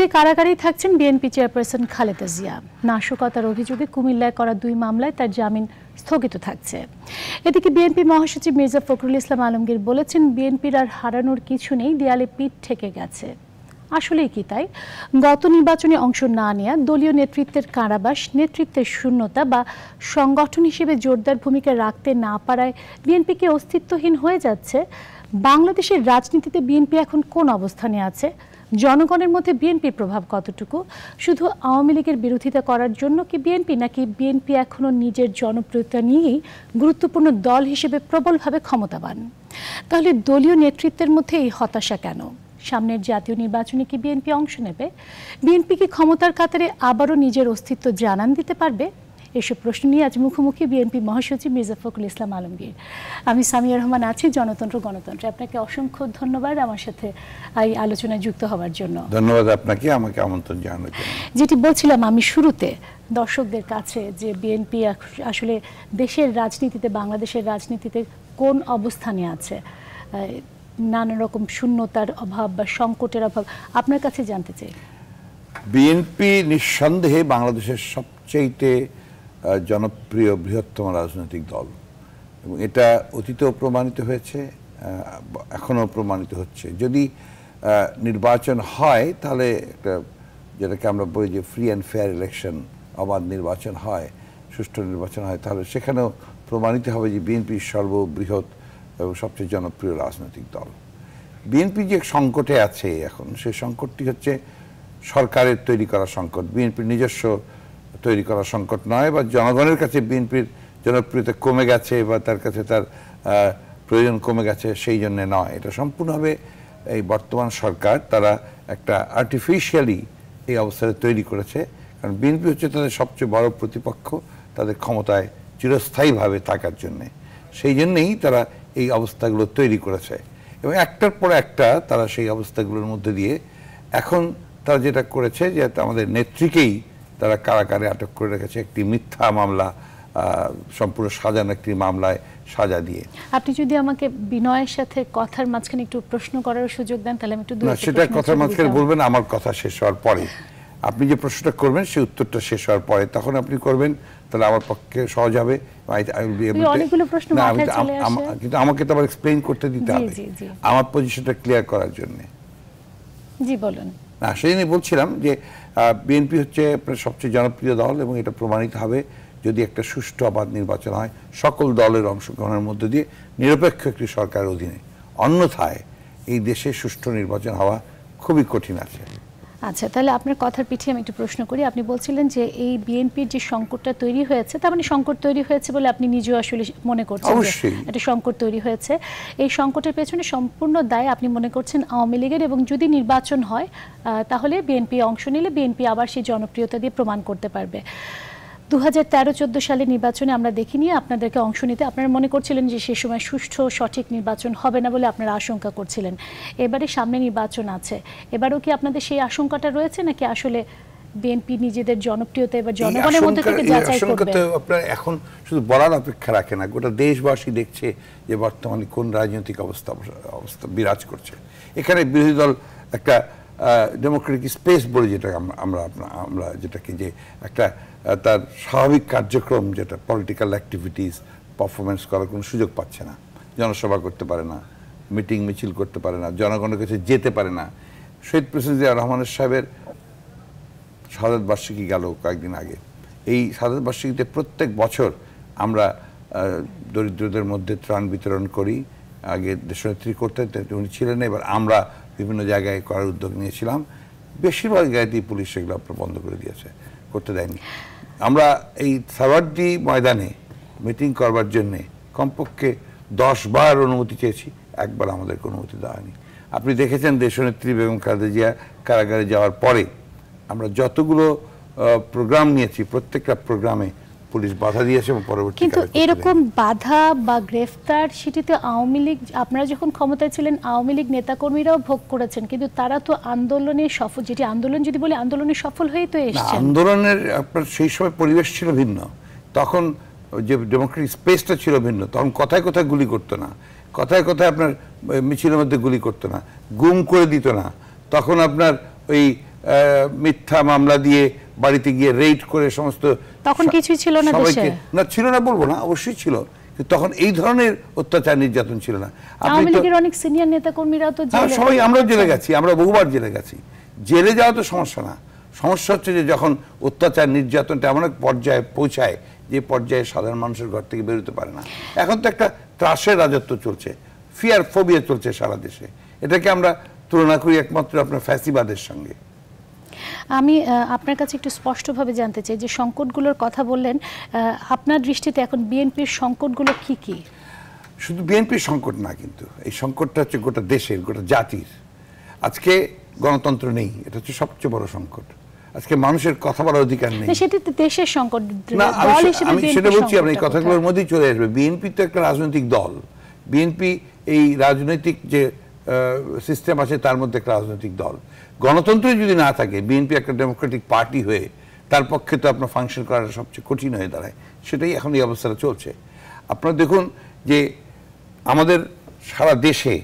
এতে কারাগারেই থাকছেন BNP chairperson Khaleda Zia নাশকতার অভিযোগে কুমিল্লায় করা দুই মামলায় তার জামিন স্থগিত থাকছে এদিকে বিএনপি মহাসচিব মির্জা ফখরুল ইসলাম আলমগীর বলেছেন বিএনপির আর হারানোর কিছু নেই দেয়ালে পিঠ ঠেকে গেছে আসলেই কি তাই গত নির্বাচনে অংশ না নেয়া দলীয় নেতৃত্বের কারাবাস নেতৃত্বের শূন্যতা বা সংগঠন হিসেবে জোরদার ভূমিকা রাখতে না পারায় বিএনপিকে অস্তিত্বহীন হয়ে যাচ্ছে বাংলাদেশের রাজনীতিতে বিএনপি এখন কোন অবস্থানে আছে জনগণের মধ্যে বিএনপির প্রভাব কতটুকু শুধু আওয়ামী লীগের বিরোধিতা করার জন্য কি বিএনপি নাকি বিএনপি এখনও নিজের জনপ্রিয়তা নিয়েই গুরুত্বপূর্ণ দল হিসেবে প্রবলভাবে ক্ষমতাবান তাহলে দলীয় নেতৃত্বের মধ্যে এই হতাশা কেন সামনের জাতীয় নির্বাচনে কি বিএনপি অংশ নেবে বিএনপি কি ক্ষমতার কাতারে আবারও নিজের অস্তিত্ব জানান দিতে পারবে এসব প্রশ্ন নিয়ে আজ মুখোমুখি বিএনপি মহাসচিব মির্জা ফখরুল ইসলাম আলমগীর আমি সামিয়া রহমান আছি জনতন্ত্র গণতন্ত্রে আপনাকে অসংখ্য ধন্যবাদ আমার সাথে এই আলোচনায় যুক্ত হওয়ার জন্য ধন্যবাদ আপনাকে আমাকে আমন্ত্রণ জানানোর যেটি বলছিলাম আমি শুরুতে দর্শকদের কাছে যে বিএনপি আসলে দেশের রাজনীতিতে বাংলাদেশের রাজনীতিতে কোন অবস্থানে আছে নানা রকম শূন্যতার অভাব বা সংকটের অভাব আপনার কাছে জানতে চাই বিএনপি নিঃসন্দেহে বাংলাদেশের সবচেয়ে জনপ্রিয় বৃহত্তম রাজনৈতিক দল এবং এটা অতীতেও প্রমাণিত হয়েছে এখনও প্রমাণিত হচ্ছে যদি নির্বাচন হয় তাহলে একটা যেটাকে আমরা বলি যে ফ্রি অ্যান্ড ফেয়ার ইলেকশন অবাধ নির্বাচন হয় সুষ্ঠু নির্বাচন হয় তাহলে সেখানেও প্রমাণিত হবে যে বিএনপির সর্ববৃহৎ এবং সবচেয়ে জনপ্রিয় রাজনৈতিক দল বিএনপি যে সংকটে আছে এখন সে সংকটটি হচ্ছে সরকারের তৈরি করা সংকট বিএনপির নিজস্ব তৈরি করা সংকট নয় বা জনগণের কাছে বিএনপির জনপ্রিয়তা কমে গেছে বা তার কাছে তার প্রয়োজন কমে গেছে সেই জন্যে নয় এটা সম্পূর্ণভাবে এই বর্তমান সরকার তারা একটা আর্টিফিশিয়ালি এই অবস্থাটা তৈরি করেছে কারণ বিএনপি হচ্ছে তাদের সবচেয়ে বড় প্রতিপক্ষ তাদের ক্ষমতায় চিরস্থায়ীভাবে থাকার জন্যে সেই জন্যেই তারা এই অবস্থাগুলো তৈরি করেছে এবং একটার পর একটা তারা সেই অবস্থাগুলোর মধ্যে দিয়ে এখন তারা যেটা করেছে যে আমাদের নেত্রীকেই তারা কারাগারে আটক করে রেখেছে একটি মিথ্যা মামলা সম্পূর্ণ সাজানো একটি মামলায় সাজা দিয়ে আপনি যদি আমাকে বিনয়ের সাথে কথার মাঝখানে একটু প্রশ্ন করার সুযোগ দেন তাহলে আমি একটু না সেটা কথার মাঝখানে বলবেন আমার কথা শেষ হওয়ার পরে আপনি যে প্রশ্নটা করবেন সেই উত্তরটা শেষ হওয়ার পরে তখন আপনি করবেন তাহলে আমার পক্ষে সহজ হবে কিন্তু আমাকে তো আবার এক্সপ্লেন করতে দিতে হবে আমার পজিশনটা ক্লিয়ার করার জন্য জি বলুন না সেই বলছিলাম যে বিএনপি হচ্ছে সবচেয়ে জনপ্রিয় দল এবং এটা প্রমাণিত হবে যদি একটা সুষ্ঠু আবাদ নির্বাচন হয় সকল দলের অংশগ্রহণের মধ্য দিয়ে নিরপেক্ষ একটি সরকারের অধীনে অন্যথায় এই দেশে সুষ্ঠু নির্বাচন হওয়া খুবই কঠিন আছে আচ্ছা তাহলে আপনার কথার পিঠে আমি একটু প্রশ্ন করি আপনি বলছিলেন যে এই বিএনপির যে সংকটটা তৈরি হয়েছে তার মানে সংকট তৈরি হয়েছে বলে আপনি নিজেও আসলে মনে করছেন একটা সংকট তৈরি হয়েছে এই সংকটের পেছনে সম্পূর্ণ দায় আপনি মনে করছেন আওয়ামী লীগের এবং যদি নির্বাচন হয় তাহলে বিএনপি অংশ নিলে বিএনপি আবার সেই জনপ্রিয়তা দিয়ে প্রমাণ করতে পারবে দু হাজার তেরো নির্বাচনে আমরা দেখিনি আপনাদেরকে অংশ নিতে আপনারা মনে করছিলেন যে সে সময় সুষ্ঠু সঠিক নির্বাচন হবে না বলে আপনারা আশঙ্কা করছিলেন এবারে সামনে নির্বাচন আছে এবারও কি আপনাদের সেই আশঙ্কাটা রয়েছে নাকি আসলে বিএনপি নিজেদের জনপ্রিয়তা এবার জনগণের মধ্যে থেকে যাচাই করবে আপনার এখন শুধু বলার অপেক্ষা রাখে না গোটা দেশবাসী দেখছে যে বর্তমানে কোন রাজনৈতিক অবস্থা অবস্থা বিরাজ করছে এখানে বিরোধী দল একটা ডেমোক্রেটিক স্পেস বলে যেটা আমরা আমরা যেটাকে যে একটা তার স্বাভাবিক কার্যক্রম যেটা পলিটিক্যাল অ্যাক্টিভিটিস পারফরমেন্স করার কোনো সুযোগ পাচ্ছে না জনসভা করতে পারে না মিটিং মিছিল করতে পারে না জনগণের কাছে যেতে পারে না শহীদ প্রেসিডেন্ট জিয়া রহমানের সাহেবের সাদাত বার্ষিকী গেল কয়েকদিন আগে এই সাদাত বার্ষিকীতে প্রত্যেক বছর আমরা দরিদ্রদের মধ্যে ত্রাণ বিতরণ করি আগে দেশনেত্রী করতে উনি ছিলেন এবার আমরা বিভিন্ন জায়গায় করার উদ্যোগ নিয়েছিলাম বেশিরভাগ জায়গাতেই পুলিশ সেগুলো বন্ধ করে দিয়েছে করতে দেয়নি আমরা এই সাভার্ডি ময়দানে মিটিং করবার জন্যে কমপক্ষে দশ বার অনুমতি চেয়েছি একবার আমাদেরকে অনুমতি দেওয়া হয়নি আপনি দেখেছেন দেশনেত্রী বেগম খালেদা জিয়া কারাগারে যাওয়ার পরে আমরা যতগুলো প্রোগ্রাম নিয়েছি প্রত্যেকটা প্রোগ্রামে পুলিশ বাধা দিয়েছে পরবর্তী কিন্তু এরকম বাধা বা গ্রেফতার সেটিতে আওয়ামী লীগ আপনারা যখন ক্ষমতায় ছিলেন আওয়ামী লীগ নেতাকর্মীরাও ভোগ করেছেন কিন্তু তারা তো আন্দোলনে সফল যেটি আন্দোলন যদি বলে আন্দোলনে সফল হয়ে তো এসেছে আন্দোলনের আপনার সেই সময় পরিবেশ ছিল ভিন্ন তখন যে ডেমোক্রেটিক স্পেসটা ছিল ভিন্ন তখন কথায় কথায় গুলি করতো না কথায় কথায় আপনার মিছিলের মধ্যে গুলি করতো না গুম করে দিত না তখন আপনার ওই মিথ্যা মামলা দিয়ে বাড়িতে গিয়ে রেড করে সমস্ত তখন কিছু ছিল না দেশে না ছিল না বলবো না অবশ্যই ছিল তখন এই ধরনের অত্যাচার নির্যাতন ছিল না আওয়ামী লীগের অনেক সিনিয়র নেতা কর্মীরা তো জেলে সবাই আমরা জেলে গেছি আমরা বহুবার জেলে গেছি জেলে যাওয়া তো সমস্যা না সমস্যা হচ্ছে যে যখন অত্যাচার নির্যাতনটা এমন এক পর্যায়ে পৌঁছায় যে পর্যায়ে সাধারণ মানুষের ঘর থেকে বেরোতে পারে না এখন তো একটা ত্রাসের রাজত্ব চলছে ফিয়ার ফোবিয়া চলছে সারা দেশে এটাকে আমরা তুলনা করি একমাত্র আপনার ফ্যাসিবাদের সঙ্গে আমি আপনার কাছে একটু স্পষ্টভাবে জানতে চাই যে সংকটগুলোর কথা বললেন আপনার দৃষ্টিতে এখন বিএনপির সংকটগুলো কি কি শুধু বিএনপির সংকট না কিন্তু এই সংকটটা হচ্ছে গোটা দেশের গোটা জাতির আজকে গণতন্ত্র নেই এটা হচ্ছে সবচেয়ে বড় সংকট আজকে মানুষের কথা বলার অধিকার নেই সেটা তো দেশের সংকট আমি সেটা বলছি আপনি এই কথাগুলোর মধ্যেই চলে আসবে বিএনপি তো একটা রাজনৈতিক দল বিএনপি এই রাজনৈতিক যে সিস্টেম আছে তার মধ্যে একটা রাজনৈতিক দল গণতন্ত্র যদি না থাকে বিএনপি একটা ডেমোক্রেটিক পার্টি হয়ে তার পক্ষে তো আপনার ফাংশন করাটা সবচেয়ে কঠিন হয়ে দাঁড়ায় সেটাই এখন এই অবস্থাটা চলছে আপনারা দেখুন যে আমাদের সারা দেশে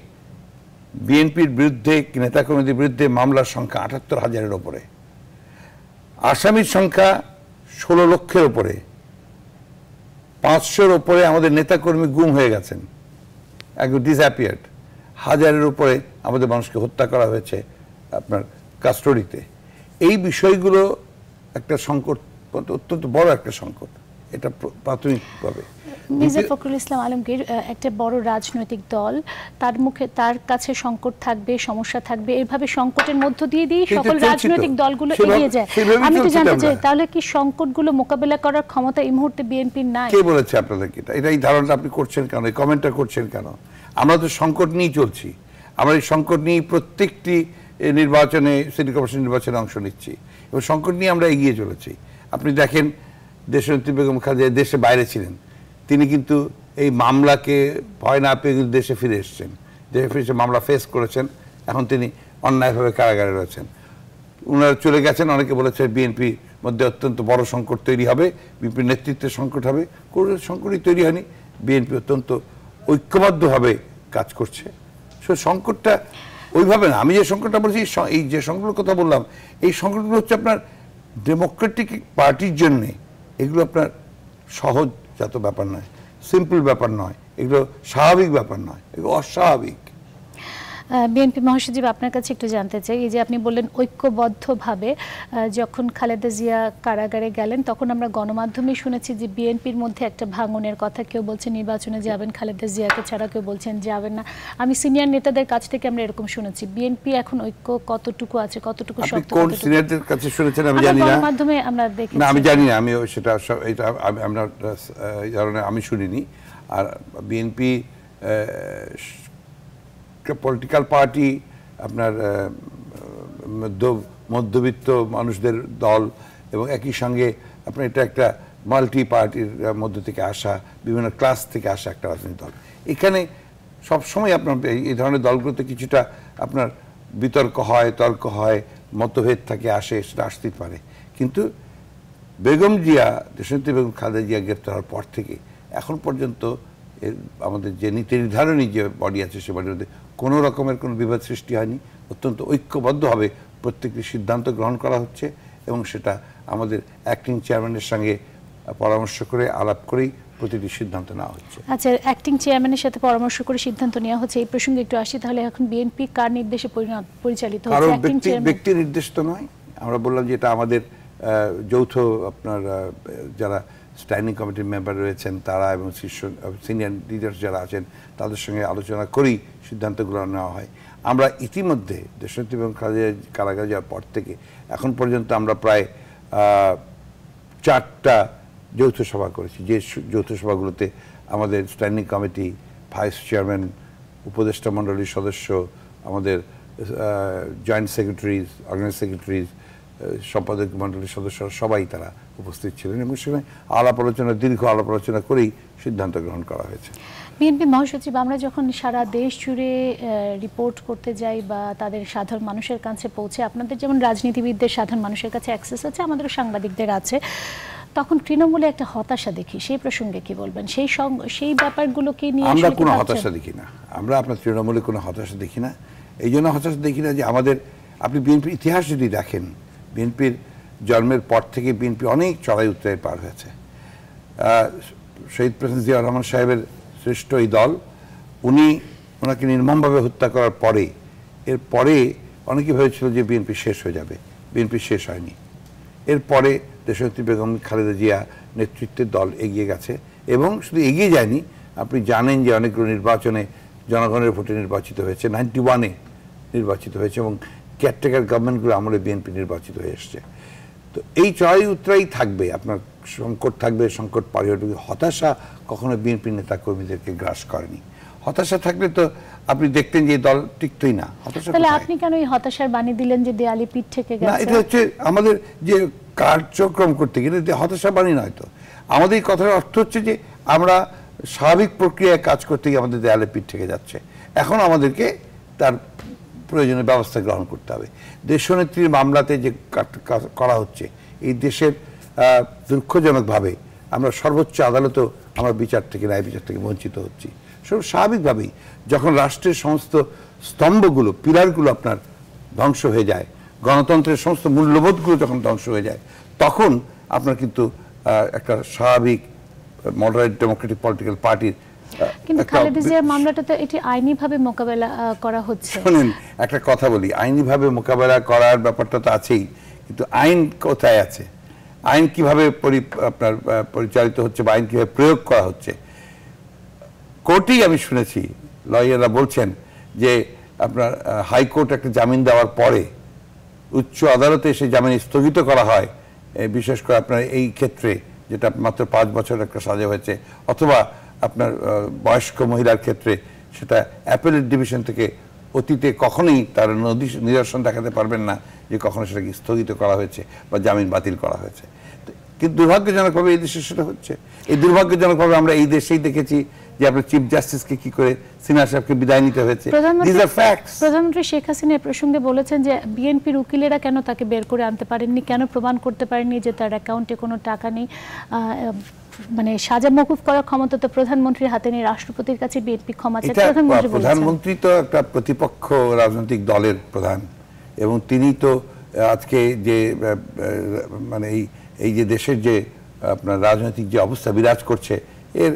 বিএনপির বিরুদ্ধে নেতাকর্মীদের বিরুদ্ধে মামলার সংখ্যা আটাত্তর হাজারের ওপরে আসামির সংখ্যা ষোলো লক্ষের ওপরে পাঁচশোর ওপরে আমাদের নেতাকর্মী গুম হয়ে গেছেন একদম ডিসঅ্যাপিয়ার্ড হাজারের উপরে আমাদের মানুষকে হত্যা করা হয়েছে আপনার কাস্টডিতে এই বিষয়গুলো একটা সংকট অত্যন্ত বড় একটা সংকট এটা প্রাথমিকভাবে মির্জা ফখরুল ইসলাম আলমগীর একটা বড় রাজনৈতিক দল তার মুখে তার কাছে সংকট থাকবে সমস্যা থাকবে এভাবে সংকটের মধ্য দিয়ে দিয়ে সকল রাজনৈতিক দলগুলো এগিয়ে যায় আমি তো জানতে চাই মানে। তাহলে কি সংকটগুলো মোকাবেলা করার ক্ষমতা এই মুহূর্তে বিএনপি নাই কে বলেছে আপনাদের কি এটা এই ধারণা আপনি করছেন কেন এই কমেন্টটা করছেন কেন আমরা তো সংকট নিয়ে চলছি আমরা এই সংকট নিয়ে প্রত্যেকটি নির্বাচনে সিটি কর্পোরেশন নির্বাচনে অংশ নিচ্ছি এবং সংকট নিয়ে আমরা এগিয়ে চলেছি আপনি দেখেন দেশনেত্রী বেগম খালেদা দেশে বাইরে ছিলেন তিনি কিন্তু এই মামলাকে ভয় না পেয়ে কিন্তু দেশে ফিরে এসছেন দেশে ফিরে এসে মামলা ফেস করেছেন এখন তিনি অন্যায়ভাবে কারাগারে রয়েছেন ওনারা চলে গেছেন অনেকে বলেছে বিএনপির মধ্যে অত্যন্ত বড় সংকট তৈরি হবে বিএনপি নেতৃত্বের সংকট হবে কোনো সংকটই তৈরি হয়নি বিএনপি অত্যন্ত ঐক্যবদ্ধভাবে কাজ করছে সে সংকটটা ওইভাবে না আমি যে সংকটটা বলছি এই যে সংকটের কথা বললাম এই সংকটগুলো হচ্ছে আপনার ডেমোক্রেটিক পার্টির জন্যে এগুলো আপনার সহজজাত ব্যাপার নয় সিম্পল ব্যাপার নয় এগুলো স্বাভাবিক ব্যাপার নয় এগুলো অস্বাভাবিক বিএনপি মহাসচিব আপনার কাছে একটু জানতে চাই এই যে আপনি বললেন ঐক্যবদ্ধভাবে যখন খালেদা জিয়া কারাগারে গেলেন তখন আমরা গণমাধ্যমে শুনেছি যে বিএনপির মধ্যে একটা ভাঙনের কথা কেউ বলছে নির্বাচনে যাবেন খালেদা জিয়াকে ছাড়া কেউ বলছেন যাবেন না আমি সিনিয়র নেতাদের কাছ থেকে আমরা এরকম শুনেছি বিএনপি এখন ঐক্য কতটুকু আছে কতটুকু কাছে শুনেছেন আমি জানি না মাধ্যমে আমরা দেখি না আমি জানি না আমি সেটা এটা আমরা আমি শুনিনি আর বিএনপি পলিটিক্যাল পার্টি আপনার মধ্য মধ্যবিত্ত মানুষদের দল এবং একই সঙ্গে আপনার এটা একটা মাল্টি পার্টির মধ্য থেকে আসা বিভিন্ন ক্লাস থেকে আসা একটা রাজনৈতিক দল এখানে সবসময় আপনার এই ধরনের দলগুলোতে কিছুটা আপনার বিতর্ক হয় তর্ক হয় মতভেদ থাকে আসে সেটা আসতেই পারে কিন্তু বেগম জিয়া দেশনেত্রী বেগম খালেদা জিয়া গ্রেপ্তার হওয়ার পর থেকে এখন পর্যন্ত আমাদের যে নীতি নির্ধারণী যে বডি আছে সে বডির মধ্যে কোনো রকমের কোনো বিভেদ সৃষ্টি হয়নি অত্যন্ত ঐক্যবদ্ধভাবে প্রত্যেকটি সিদ্ধান্ত গ্রহণ করা হচ্ছে এবং সেটা আমাদের অ্যাক্টিং চেয়ারম্যানের সঙ্গে পরামর্শ করে আলাপ করেই প্রতিটি সিদ্ধান্ত নেওয়া হচ্ছে আচ্ছা অ্যাক্টিং চেয়ারম্যানের সাথে পরামর্শ করে সিদ্ধান্ত নেওয়া হচ্ছে এই প্রসঙ্গে একটু আসি তাহলে এখন বিএনপি কার নির্দেশে পরিচালিত হচ্ছে ব্যক্তি ব্যক্তি নির্দেশ তো নয় আমরা বললাম যে এটা আমাদের যৌথ আপনার যারা স্ট্যান্ডিং কমিটির মেম্বার রয়েছেন তারা এবং শীর্ষ সিনিয়র লিডার্স যারা আছেন তাদের সঙ্গে আলোচনা করেই সিদ্ধান্তগুলো নেওয়া হয় আমরা ইতিমধ্যে দেশনীতি এবং কারাগারে যাওয়ার পর থেকে এখন পর্যন্ত আমরা প্রায় চারটা যৌথ সভা করেছি যে যৌথ সভাগুলোতে আমাদের স্ট্যান্ডিং কমিটি ভাইস চেয়ারম্যান উপদেষ্টা মণ্ডলীর সদস্য আমাদের জয়েন্ট সেক্রেটারিজ অর্গানাইজ সেক্রেটারিজ সম্পাদক মণ্ডলীর সদস্যরা সবাই তারা উপস্থিত ছিলেন এবং সেখানে আলাপ আলোচনা দীর্ঘ আলাপ আলোচনা করেই সিদ্ধান্ত গ্রহণ করা হয়েছে বিএনপি মহাসচিব আমরা যখন সারা দেশ জুড়ে রিপোর্ট করতে যাই বা তাদের সাধারণ মানুষের কাছে পৌঁছে আপনাদের যেমন রাজনীতিবিদদের সাধারণ মানুষের কাছে অ্যাক্সেস আছে আমাদেরও সাংবাদিকদের আছে তখন তৃণমূলে একটা হতাশা দেখি সেই প্রসঙ্গে কি বলবেন সেই সেই ব্যাপারগুলোকে নিয়ে আমরা কোনো হতাশা দেখি না আমরা আপনার তৃণমূলে কোনো হতাশা দেখি না এই জন্য হতাশা দেখি না যে আমাদের আপনি বিএনপির ইতিহাস যদি দেখেন বিএনপির জন্মের পর থেকে বিএনপি অনেক চড়াই উত্তরে পার হয়েছে শহীদ প্রেসিডেন্ট জিয়া রহমান সাহেবের সৃষ্ট এই দল উনি ওনাকে নির্মমভাবে হত্যা করার পরে এর পরে অনেকে ভেবেছিল যে বিএনপি শেষ হয়ে যাবে বিএনপি শেষ হয়নি এরপরে দেশনেত্রী বেগম খালেদা জিয়া নেতৃত্বের দল এগিয়ে গেছে এবং শুধু এগিয়ে যায়নি আপনি জানেন যে অনেকগুলো নির্বাচনে জনগণের ভোটে নির্বাচিত হয়েছে নাইনটি ওয়ানে নির্বাচিত হয়েছে এবং কেয়ারটেকার গভর্নমেন্টগুলো আমলে বিএনপি নির্বাচিত হয়ে এসছে তো এই চড়াই উত্তরাই থাকবে আপনার সংকট থাকবে সংকট পার হয়ে হতাশা কখনো বিএনপি নেতা কর্মীদেরকে গ্রাস করেনি হতাশা থাকলে তো আপনি দেখতেন যে দল টিকতই না হতাশা তাহলে আপনি কেন এই হতাশার বাণী দিলেন যে দেয়ালি পিঠ থেকে গেছে না এটা হচ্ছে আমাদের যে কার্যক্রম করতে গেলে যে হতাশা বাণী নয় তো আমাদের কথার অর্থ হচ্ছে যে আমরা স্বাভাবিক প্রক্রিয়ায় কাজ করতে গিয়ে আমাদের দেয়ালে পিঠ থেকে যাচ্ছে এখন আমাদেরকে তার প্রয়োজনীয় ব্যবস্থা গ্রহণ করতে হবে দেশনেত্রীর মামলাতে যে করা হচ্ছে এই দেশের দুঃখজনকভাবে আমরা সর্বোচ্চ আদালতেও আমরা বিচার থেকে ন্যায় বিচার থেকে বঞ্চিত হচ্ছি সব স্বাভাবিকভাবেই যখন রাষ্ট্রের সমস্ত স্তম্ভগুলো পিলারগুলো আপনার ধ্বংস হয়ে যায় গণতন্ত্রের সমস্ত মূল্যবোধগুলো যখন ধ্বংস হয়ে যায় তখন আপনার কিন্তু একটা স্বাভাবিক মডারেট ডেমোক্রেটিক পলিটিক্যাল পার্টির কিন্তু খালেদা জিয়ার মামলাটা তো এটি আইনিভাবে মোকাবেলা করা হচ্ছে শুনুন একটা কথা বলি আইনিভাবে মোকাবেলা করার ব্যাপারটা তো আছেই কিন্তু আইন কোথায় আছে আইন কিভাবে আপনার পরিচালিত হচ্ছে বা আইন কিভাবে প্রয়োগ করা হচ্ছে কোর্টেই আমি শুনেছি লয়াররা বলছেন যে আপনার হাইকোর্ট একটা জামিন দেওয়ার পরে উচ্চ আদালতে জামিন স্থগিত করা হয় বিশেষ করে আপনার এই ক্ষেত্রে যেটা মাত্র পাঁচ বছর একটা সাজা হয়েছে অথবা আপনার বয়স্ক মহিলার ক্ষেত্রে সেটা অ্যাপেলের ডিভিশন থেকে অতীতে কখনোই তার নিদর্শন দেখাতে পারবেন না যে কখনো সেটাকে স্থগিত করা হয়েছে বা জামিন বাতিল করা হয়েছে কিন্তু দুর্ভাগ্যজনকভাবে এই দেশে সেটা হচ্ছে এই দুর্ভাগ্যজনকভাবে আমরা এই দেশেই দেখেছি যে আপনার চিফ জাস্টিসকে কি করে সিনহা সাহেবকে বিদায় নিতে হয়েছে প্রধানমন্ত্রী শেখ হাসিনা এ প্রসঙ্গে বলেছেন যে বিএনপির উকিলেরা কেন তাকে বের করে আনতে পারেননি কেন প্রমাণ করতে পারেননি যে তার অ্যাকাউন্টে কোনো টাকা নেই মানে সাজা মকুফ করার ক্ষমতা তো প্রধানমন্ত্রীর হাতে নেই রাষ্ট্রপতির কাছে বিএনপি ক্ষমা চাই প্রধানমন্ত্রী প্রধানমন্ত্রী তো একটা প্রতিপক্ষ রাজনৈতিক দলের প্রধান এবং তিনি তো আজকে যে মানে এই এই যে দেশের যে আপনার রাজনৈতিক যে অবস্থা বিরাজ করছে এর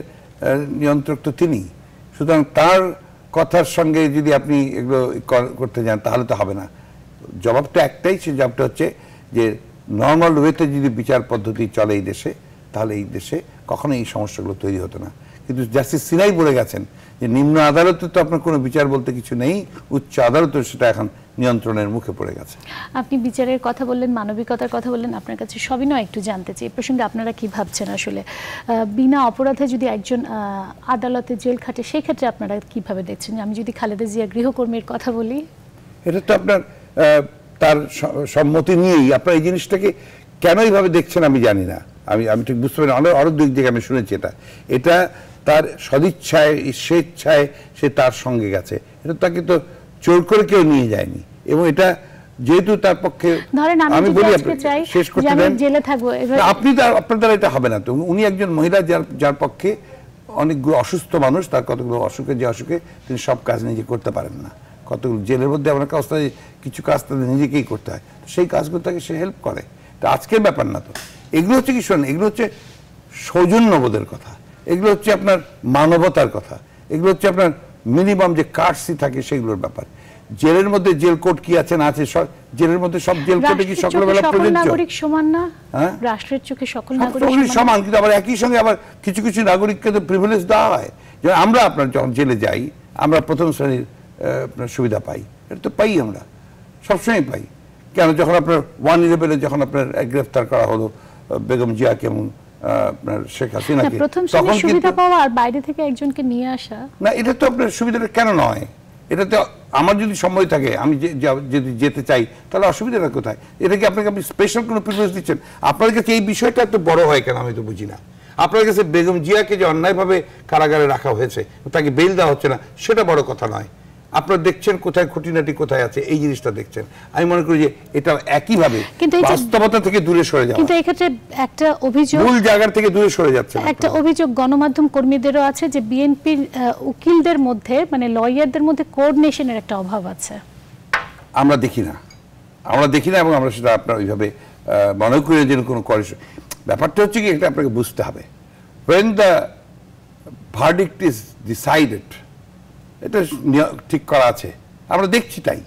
নিয়ন্ত্রক তো তিনি সুতরাং তার কথার সঙ্গে যদি আপনি এগুলো করতে যান তাহলে তো হবে না জবাবটা একটাই সে জবাবটা হচ্ছে যে নর্মাল ওয়েতে যদি বিচার পদ্ধতি চলে এই দেশে তাহলে এই দেশে কখনো এই সমস্যাগুলো তৈরি হতো না কিন্তু জাস্টিস সিনাই বলে গেছেন যে নিম্ন আদালতে তো আপনার কোনো বিচার বলতে কিছু নেই উচ্চ আদালতে সেটা এখন নিয়ন্ত্রণের মুখে পড়ে গেছে আপনি বিচারের কথা বললেন মানবিকতার কথা বললেন আপনার কাছে সবই নয় একটু জানতে চাই এ প্রসঙ্গে আপনারা কি ভাবছেন আসলে বিনা অপরাধে যদি একজন আদালতে জেল খাটে সেই ক্ষেত্রে আপনারা কিভাবে দেখছেন আমি যদি খালেদা জিয়া গৃহকর্মীর কথা বলি এটা তো আপনার তার সম্মতি নিয়েই আপনার এই জিনিসটাকে কেন এইভাবে দেখছেন আমি জানি না আমি আমি ঠিক বুঝতে পারি আরো আরো দিক থেকে আমি শুনেছি এটা এটা তার সদিচ্ছায় স্বেচ্ছায় সে তার সঙ্গে গেছে এটা তাকে তো চোর করে কেউ নিয়ে যায়নি এবং এটা যেহেতু তার পক্ষে আমি বলি শেষ করতে দেন আপনি তার আপনার দ্বারা এটা হবে না তো উনি একজন মহিলা যার যার পক্ষে অনেকগুলো অসুস্থ মানুষ তার কতগুলো অসুখে যে অসুখে তিনি সব কাজ নিজে করতে পারেন না কতগুলো জেলের মধ্যে আমার কাজ কিছু কাজ তাদের নিজেকেই করতে হয় সেই কাজগুলো তাকে সে হেল্প করে তা আজকের ব্যাপার না তো এগুলো হচ্ছে কি শোনেন এগুলো হচ্ছে সৌজন্যবোধের কথা এগুলো হচ্ছে আপনার মানবতার কথা এগুলো হচ্ছে আপনার মিনিমাম যে কার্সি থাকে সেগুলোর ব্যাপার জেলের মধ্যে জেল কোড কি আছে না আছে জেলের মধ্যে সব জেল কোডে কি সকল বেলা প্রযোজ্য নাগরিক সমান না হ্যাঁ রাষ্ট্রের চোখে সকল নাগরিক সমান সমান কিন্তু আবার একই সঙ্গে আবার কিছু কিছু নাগরিককে তো প্রিভিলেজ দেওয়া হয় যেমন আমরা আপনার যখন জেলে যাই আমরা প্রথম শ্রেণীর আপনার সুবিধা পাই এটা তো পাই আমরা সবসময় পাই কেন যখন আপনার ওয়ান ইলেভেনে যখন আপনার গ্রেফতার করা হলো বেগম জিয়াকে এবং আপনার শেখ হাসিনাকে হ্যাঁ, তখন সুবিধা পাওয়া আর বাইরে থেকে একজনকে নিয়ে আসা না এটা তো আপনার সুবিধাটা কেন নয় এটাতে আমার যদি সময় থাকে আমি যদি যেতে চাই তাহলে অসুবিধাটা কোথায় এটা কি আপনাকে আপনি স্পেশাল কোনো প্রিফারেন্স দিচ্ছেন আপনার কাছে এই বিষয়টা এত বড় হয় কেন আমি তো বুঝি না আপনার কাছে বেগম জিয়াকে যে অন্যায়ভাবে কারাগারে রাখা হয়েছে তাকে বেল দেওয়া হচ্ছে না সেটা বড় কথা নয় আপনারা দেখছেন কোথায় খুঁটিনাটি কোথায় আছে এই জিনিসটা দেখছেন আমি মনে করি যে এটা একইভাবে বাস্তবতা থেকে দূরে সরে যাওয়া কিন্তু এক্ষেত্রে একটা অভিযোগ মূল জায়গা থেকে দূরে সরে যাচ্ছে একটা অভিযোগ গণমাধ্যম কর্মীদেরও আছে যে বিএনপির উকিলদের মধ্যে মানে লয়ারদের মধ্যে কোঅর্ডিনেশনের একটা অভাব আছে আমরা দেখি না আমরা দেখি না এবং আমরা সেটা আপনার ওইভাবে মনে করি যে কোনো করে ব্যাপারটা হচ্ছে কি এটা আপনাকে বুঝতে হবে when the verdict is decided এটা ঠিক করা আছে আমরা দেখছি তাই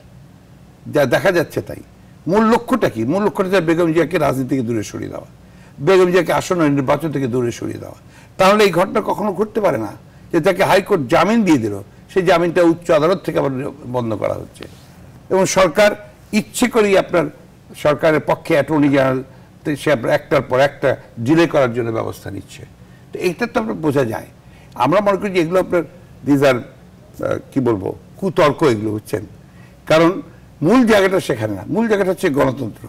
যা দেখা যাচ্ছে তাই মূল লক্ষ্যটা কি মূল লক্ষ্যটা বেগম জিয়াকে রাজনীতি থেকে দূরে সরিয়ে দেওয়া বেগম জিয়াকে আসন্ন নির্বাচন থেকে দূরে সরিয়ে দেওয়া তাহলে এই ঘটনা কখনো ঘটতে পারে না যে তাকে হাইকোর্ট জামিন দিয়ে দিল সেই জামিনটা উচ্চ আদালত থেকে আবার বন্ধ করা হচ্ছে এবং সরকার ইচ্ছে করেই আপনার সরকারের পক্ষে অ্যাটর্নি জেনারেল সে আপনার একটার পর একটা ডিলে করার জন্য ব্যবস্থা নিচ্ছে তো এইটা তো আপনার বোঝা যায় আমরা মনে করি যে এগুলো আপনার দিজ আর কি বলবো কুতর্ক এগুলো হচ্ছেন কারণ মূল জায়গাটা সেখানে না মূল জায়গাটা হচ্ছে গণতন্ত্র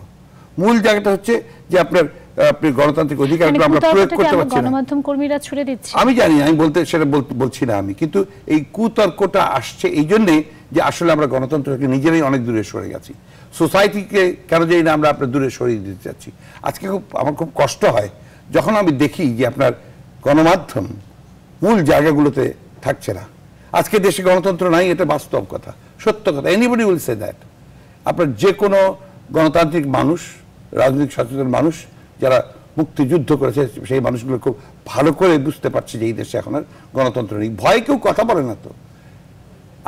মূল জায়গাটা হচ্ছে যে আপনার আপনি গণতান্ত্রিক অধিকারগুলো মানে আমরা প্রয়োগ করতে পারছি না গণমাধ্যম কর্মীরা ছুড়ে দিচ্ছে আমি জানি আমি বলতে সেটা বলছি না আমি কিন্তু এই কুতর্কটা আসছে এই জন্যে যে আসলে আমরা গণতন্ত্রকে নিজেরাই অনেক দূরে সরে গেছি সোসাইটিকে কেন জানি না আমরা আপনার দূরে সরিয়ে দিতে চাচ্ছি আজকে খুব আমার খুব কষ্ট হয় যখন আমি দেখি যে আপনার গণমাধ্যম মূল জায়গাগুলোতে থাকছে না আজকে দেশে গণতন্ত্র নাই এটা বাস্তব কথা সত্য কথা এনিবডি উইল সে দ্যাট আপনার যে কোনো গণতান্ত্রিক মানুষ রাজনৈতিক সচেতন মানুষ যারা মুক্তিযুদ্ধ করেছে সেই মানুষগুলো খুব ভালো করে বুঝতে পারছে যে এই দেশে এখন আর গণতন্ত্র নেই ভয় কেউ কথা বলে না তো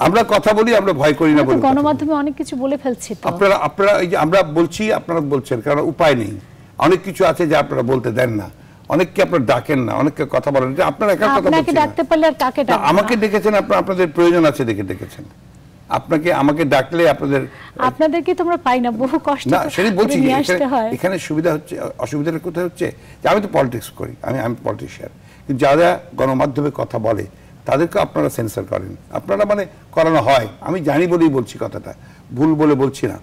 আমরা কথা বলি আমরা ভয় করি না গণমাধ্যমে অনেক কিছু বলে ফেলছি আপনারা আপনারা এই যে আমরা বলছি আপনারা বলছেন কারণ উপায় নেই অনেক কিছু আছে যা আপনারা বলতে দেন না অনেককে আপনারা ডাকেন না অনেককে কথা বলেন যে আপনার একার কথা আপনাকে ডাকতে পারলে আর কাকে ডাকবেন আমাকে ডেকেছেন আপনারা আপনাদের প্রয়োজন আছে দেখে ডেকেছেন আপনাকে আমাকে ডাকলে আপনাদের আপনাদের কি তোমরা পাই না বহু কষ্ট না সেই বলছি এখানে সুবিধা হচ্ছে অসুবিধার কোথায় হচ্ছে যে আমি তো পলিটিক্স করি আমি আমি পলিটিশিয়ান কিন্তু যারা গণমাধ্যমে কথা বলে তাদেরকে আপনারা সেন্সার করেন আপনারা মানে করানো হয় আমি জানি বলেই বলছি কথাটা ভুল বলে বলছি না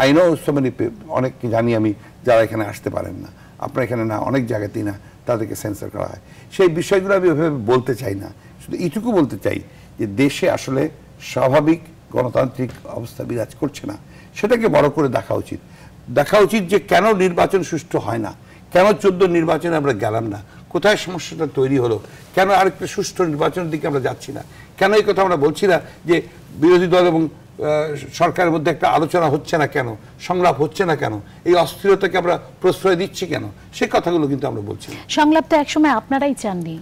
আই নো সো মেনি অনেককে জানি আমি যারা এখানে আসতে পারেন না আপনার এখানে না অনেক জায়গাতেই না তাদেরকে সেন্সার করা হয় সেই বিষয়গুলো আমি ওইভাবে বলতে চাই না শুধু এইটুকু বলতে চাই যে দেশে আসলে স্বাভাবিক গণতান্ত্রিক অবস্থা বিরাজ করছে না সেটাকে বড় করে দেখা উচিত দেখা উচিত যে কেন নির্বাচন সুষ্ঠু হয় না কেন চোদ্দ নির্বাচনে আমরা গেলাম না কোথায় সমস্যাটা তৈরি হলো কেন আরেকটা সুষ্ঠু নির্বাচনের দিকে আমরা যাচ্ছি না কেন এই কথা আমরা বলছি না যে বিরোধী দল এবং সরকারের মধ্যে একটা আলোচনা হচ্ছে না কেন সংলাপ হচ্ছে না কেন এই অস্থিরতাকে আমরা প্রশ্রয় দিচ্ছি কেন সে কথাগুলো কিন্তু আমরা বলছি সংলাপটা একসময় আপনারাই চাননি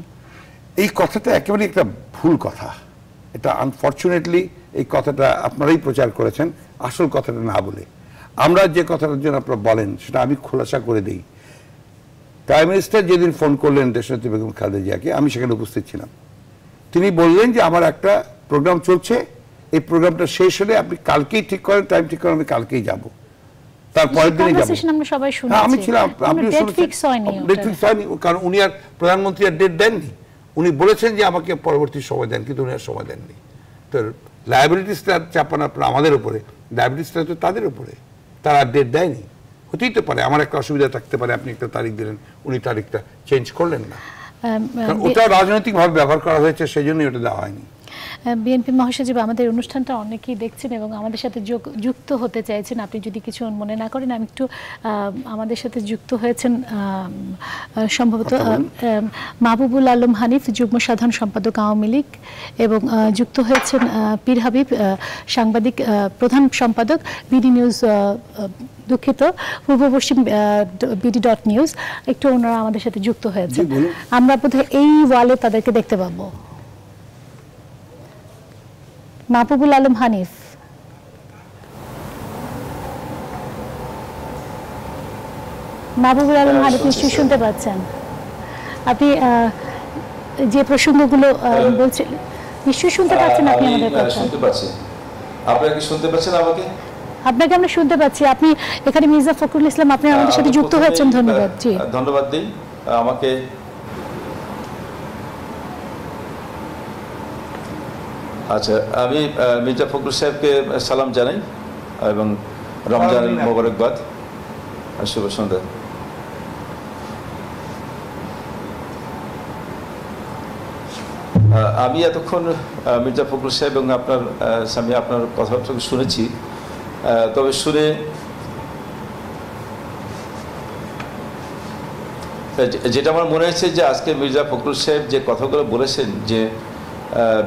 এই কথাটা একেবারে একটা ভুল কথা এটা আনফর্চুনেটলি এই কথাটা আপনারাই প্রচার করেছেন আসল কথাটা না বলে আমরা যে কথাটার জন্য আপনারা বলেন সেটা আমি খোলাসা করে দিই প্রাইম মিনিস্টার যেদিন ফোন করলেন দেশনেত্রী বেগম খালেদা জিয়াকে আমি সেখানে উপস্থিত ছিলাম তিনি বললেন যে আমার একটা প্রোগ্রাম চলছে এই প্রোগ্রামটা শেষ হলে আপনি কালকেই ঠিক করেন টাইম ঠিক করেন আমি কালকেই যাব তার পরের দিনই যাব হ্যাঁ, আমি ছিলাম আপনি ফিক্স হয়নি কারণ উনি আর প্রধানমন্ত্রী আর ডেট দেননি উনি বলেছেন যে আমাকে পরবর্তী সময় দেন কিন্তু উনি আর সময় দেননি তো লায়াবিলিটিসটা চাপান আপনার আমাদের উপরে লায়াবিলিটিসটা তো তাদের উপরে তারা ডেট দেয়নি হতেই তো পারে আমার একটা অসুবিধা থাকতে পারে আপনি একটা তারিখ দিলেন উনি তারিখটা চেঞ্জ করলেন না ওটা রাজনৈতিকভাবে ব্যবহার করা হয়েছে সেই জন্যই ওটা দেওয়া হয়নি বিএনপি মহাসচিব আমাদের অনুষ্ঠানটা অনেকেই দেখছেন এবং আমাদের সাথে যুক্ত হতে চাইছেন আপনি যদি কিছু মনে না করেন আমি একটু আমাদের সাথে যুক্ত হয়েছেন সম্ভবত মাহবুবুল আলম হানিফ যুগ্ম সাধারণ সম্পাদক আওয়ামী লীগ এবং যুক্ত হয়েছেন পীর হাবিব সাংবাদিক প্রধান সম্পাদক বিডি নিউজ দুঃখিত পূর্ব পশ্চিম বিডি ডট নিউজ একটু ওনারা আমাদের সাথে যুক্ত হয়েছে আমরা বোধহয় এই ওয়ালে তাদেরকে দেখতে পাবো মাহবুবুল আলম হানিফ মাহবুবুল আলম হানিফ নিশ্চয়ই আচ্ছা, আচ্ছা, শুনতে আচ্ছা। পাচ্ছেন আপনি যে প্রসঙ্গগুলো হ্যাঁ। বলছিলেন নিশ্চয়ই শুনতে হ্যাঁ, পাচ্ছেন আপনি আমাদের হ্যাঁ, কথা শুনতে পাচ্ছেন আমাকে আপনাকে আমরা শুনতে পাচ্ছি আপনি এখানে মির্জা ফখরুল ইসলাম আপনি আমাদের সাথে যুক্ত হয়েছেন ধন্যবাদ জি ধন্যবাদ দিই আমাকে আচ্ছা আমি মির্জা ফখরুল সাহেবকে সালাম জানাই এবং রমজান মোবারকবাদ শুভ সন্ধ্যা আমি এতক্ষণ মির্জা ফখরুল সাহেব এবং আপনার স্বামী আপনার কথাবার্তা শুনেছি তবে শুনে যেটা আমার মনে হয়েছে যে আজকে মির্জা ফখরুল সাহেব যে কথাগুলো বলেছেন যে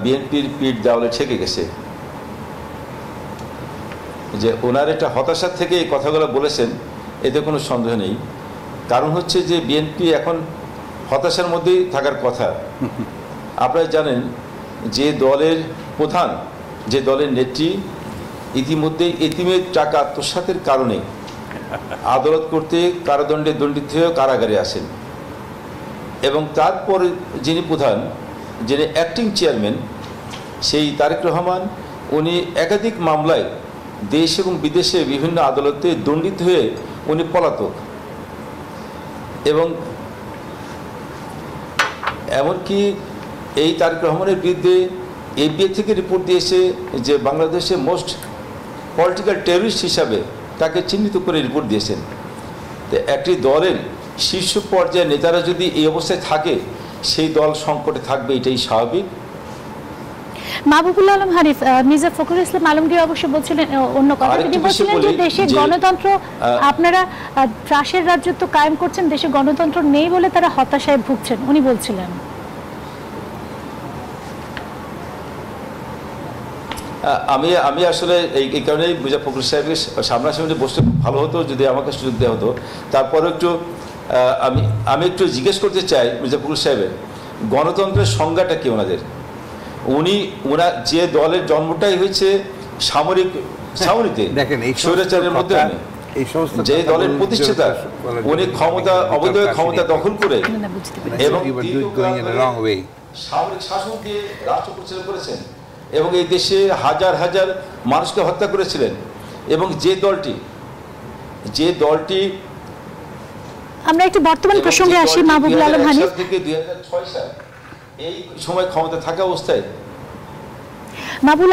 বিএনপির পিঠ দেওয়ালে ঠেকে গেছে যে ওনার একটা হতাশার থেকে এই কথাগুলো বলেছেন এতে কোনো সন্দেহ নেই কারণ হচ্ছে যে বিএনপি এখন হতাশার মধ্যেই থাকার কথা আপনারা জানেন যে দলের প্রধান যে দলের নেত্রী ইতিমধ্যে এতিমের টাকা আত্মসাতের কারণে আদালত করতে কারাদণ্ডে দণ্ডিত হয়ে কারাগারে আসেন এবং তারপরে যিনি প্রধান যিনি অ্যাক্টিং চেয়ারম্যান সেই তারেক রহমান উনি একাধিক মামলায় দেশ এবং বিদেশে বিভিন্ন আদালতে দণ্ডিত হয়ে উনি পলাতক এবং এমনকি এই তারেক রহমানের বিরুদ্ধে এবিএ থেকে রিপোর্ট দিয়েছে যে বাংলাদেশে মোস্ট পলিটিক্যাল টেররিস্ট হিসাবে তাকে চিহ্নিত করে রিপোর্ট দিয়েছেন তো একটি দলের শীর্ষ পর্যায়ের নেতারা যদি এই অবস্থায় থাকে সেই দল সংকটে থাকবে এটাই স্বাভাবিক মাহবুবুল আলম হারিফ মির্জা ফখরুল ইসলাম আলমগীর অবশ্য বলছিলেন অন্য কথা তিনি বলছিলেন যে দেশে গণতন্ত্র আপনারা ত্রাসের রাজত্ব কায়েম করছেন দেশে গণতন্ত্র নেই বলে তারা হতাশায় ভুগছেন উনি বলছিলেন আমি আমি আসলে এই এই কারণেই মির্জা ফখরুল সাহেবকে সামনাসামনি বসতে ভালো হতো যদি আমাকে সুযোগ দেওয়া হতো তারপরে একটু আমি আমি একটু জিজ্ঞেস করতে চাই মির্জা সাহেবের গণতন্ত্রের সংজ্ঞাটা কি ওনাদের উনি ওনার যে দলের জন্মটাই হয়েছে সামরিক সামরিতে হ্যাঁ, স্বৈরাচারের মধ্যে যে দলের প্রতিষ্ঠাতা উনি ক্ষমতা অবৈধ ক্ষমতা দখল করে এবং সামরিক শাসন রাষ্ট্র পরিচালনা করেছেন এবং এই দেশে হাজার হাজার মানুষকে হত্যা করেছিলেন এবং যে দলটি যে দলটি আমরা একটু বর্তমান প্রসঙ্গে আসি মাহবুবুল আলম হানি থেকে এই সময় ক্ষমতা থাকা অবস্থায় মাবুল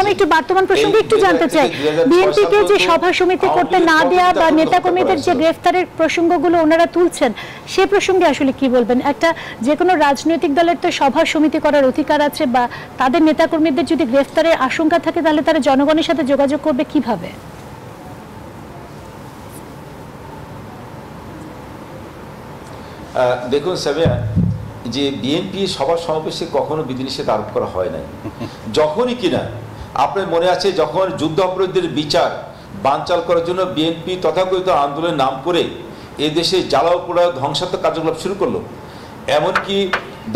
আমি একটু বর্তমান প্রসঙ্গে একটু জানতে চাই বিএনপিকে যে সভা সমিতি করতে না বা নেতাকর্মীদের যে গ্রেফতারের প্রসঙ্গগুলো ওনারা তুলছেন প্রসঙ্গে আসলে বলবেন একটা রাজনৈতিক দলের তো সভা সমিতি করার অধিকার আছে বা তাদের নেতাকর্মীদের যদি গ্রেফতারের আশঙ্কা থাকে তাহলে তারা জনগণের সাথে যোগাযোগ করবে কিভাবে দেখুন সাবিয়া যে বিএনপি সবার সমাবেশে কখনো বিধিনিষেধ আরোপ করা হয় নাই যখনই কিনা আপনার মনে আছে যখন যুদ্ধ অপরাধীদের বিচার বানচাল করার জন্য বিএনপি তথাকথিত আন্দোলনের নাম করে এদেশে জ্বালাও পোড়া ধ্বংসাত্মক কার্যকলাপ শুরু করলো এমনকি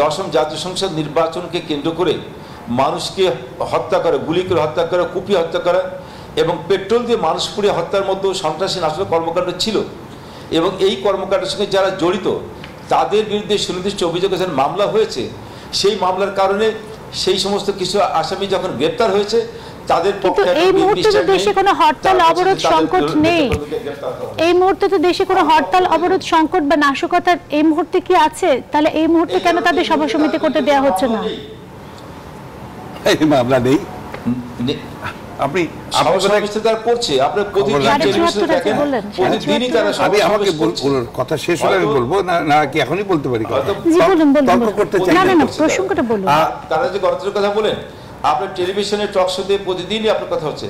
দশম জাতীয় সংসদ নির্বাচনকে কেন্দ্র করে মানুষকে হত্যা করে গুলি করে হত্যা করে কুপি হত্যা করে এবং পেট্রোল দিয়ে মানুষ পুড়িয়ে হত্যার মতো সন্ত্রাসী নাশক কর্মকাণ্ড ছিল এবং এই কর্মকাণ্ডের সঙ্গে যারা জড়িত তাদের বিরুদ্ধে সুনির্দিষ্ট অভিযোগ এসেছেন মামলা হয়েছে সেই মামলার কারণে সেই সমস্ত কিছু আসামি যখন গ্রেপ্তার হয়েছে তাদের পক্ষে কোনো হরতাল অবরোধ সংকট নেই এই মুহূর্তে দেশে কোনো হরতাল অবরোধ সংকট বা নাশকতার এই মুহূর্তে কি আছে তাহলে এই মুহূর্তে কেন তাদের সভা সমিতি করতে দেওয়া হচ্ছে না এই মামলা নেই আপনি করছে আমি আমাকে কথা শেষ হলে আমি বলবো না কি এখনই বলতে পারি তর্ক করতে তারা যে গণতন্ত্রের কথা বলেন আপনার টেলিভিশনে টক প্রতিদিনই আপনার কথা হচ্ছে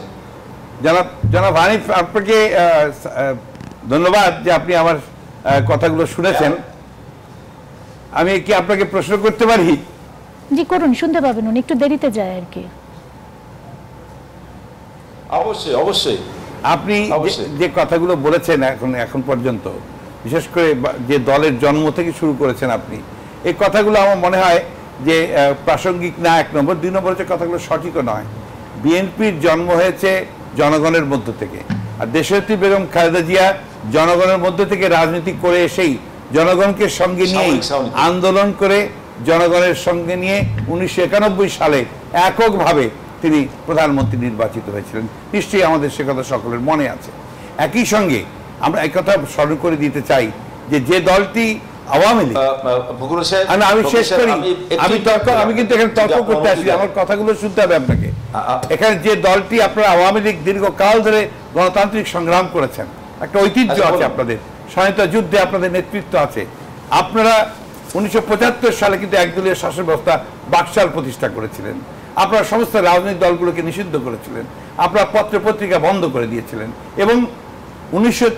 জনাব জনাব হানিফ আপনাকে ধন্যবাদ যে আপনি আমার কথাগুলো শুনেছেন আমি কি আপনাকে প্রশ্ন করতে পারি জি করুন শুনতে পাবেন একটু দেরিতে যায় আর কি অবশ্যই অবশ্যই আপনি যে কথাগুলো বলেছেন এখন এখন পর্যন্ত বিশেষ করে যে দলের জন্ম থেকে শুরু করেছেন আপনি এই কথাগুলো আমার মনে হয় যে প্রাসঙ্গিক না এক নম্বর দুই নম্বর হচ্ছে কথাগুলো সঠিকও নয় বিএনপির জন্ম হয়েছে জনগণের মধ্য থেকে আর দেশরতী বেগম খালেদা জিয়া জনগণের মধ্য থেকে রাজনীতি করে এসেই জনগণকে সঙ্গে নিয়েই আন্দোলন করে জনগণের সঙ্গে নিয়ে উনিশশো সালে এককভাবে তিনি প্রধানমন্ত্রী নির্বাচিত হয়েছিলেন নিশ্চয়ই আমাদের সে কথা সকলের মনে আছে একই সঙ্গে আমরা এক কথা স্মরণ করে দিতে চাই যে যে দলটি আওয়ামী লীগ আমি শেষ করি আমি তর্ক আমি কিন্তু এখানে তর্ক করতে আসি আমার কথাগুলো শুনতে হবে আপনাকে এখানে যে দলটি আপনারা আওয়ামী লীগ দীর্ঘকাল ধরে গণতান্ত্রিক সংগ্রাম করেছেন একটা ঐতিহ্য আচ্ছা, আছে আপনাদের স্বাধীনতা যুদ্ধে আপনাদের নেতৃত্ব আছে আপনারা উনিশশো সালে কিন্তু একদলীয় শাসন ব্যবস্থা বাকশাল প্রতিষ্ঠা করেছিলেন আপনার সমস্ত রাজনৈতিক দলগুলোকে নিষিদ্ধ করেছিলেন আপনার পত্র পত্রিকা বন্ধ করে দিয়েছিলেন এবং উনিশশো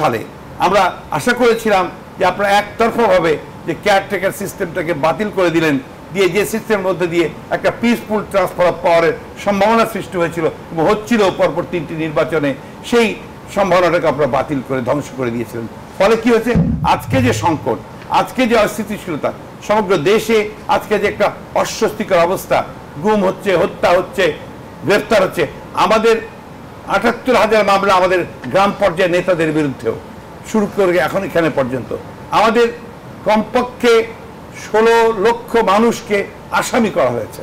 সালে আমরা আশা করেছিলাম যে আপনারা একতরফাভাবে যে কেয়ারটেকার সিস্টেমটাকে বাতিল করে দিলেন দিয়ে যে সিস্টেমের মধ্যে দিয়ে একটা পিসফুল ট্রান্সফার অফ পাওয়ারের সম্ভাবনা সৃষ্টি হয়েছিল এবং হচ্ছিল পরপর তিনটি নির্বাচনে সেই সম্ভাবনাটাকে আপনারা বাতিল করে ধ্বংস করে দিয়েছিলেন ফলে কি হয়েছে আজকে যে সংকট আজকে যে অস্থিতিশীলতা সমগ্র দেশে আজকে যে একটা অস্বস্তিকর অবস্থা গুম হচ্ছে হত্যা হচ্ছে গ্রেফতার হচ্ছে আমাদের আটাত্তর হাজার মামলা আমাদের গ্রাম পর্যায়ের নেতাদের বিরুদ্ধেও শুরু করে এখন এখানে পর্যন্ত আমাদের কমপক্ষে ষোলো লক্ষ মানুষকে আসামি করা হয়েছে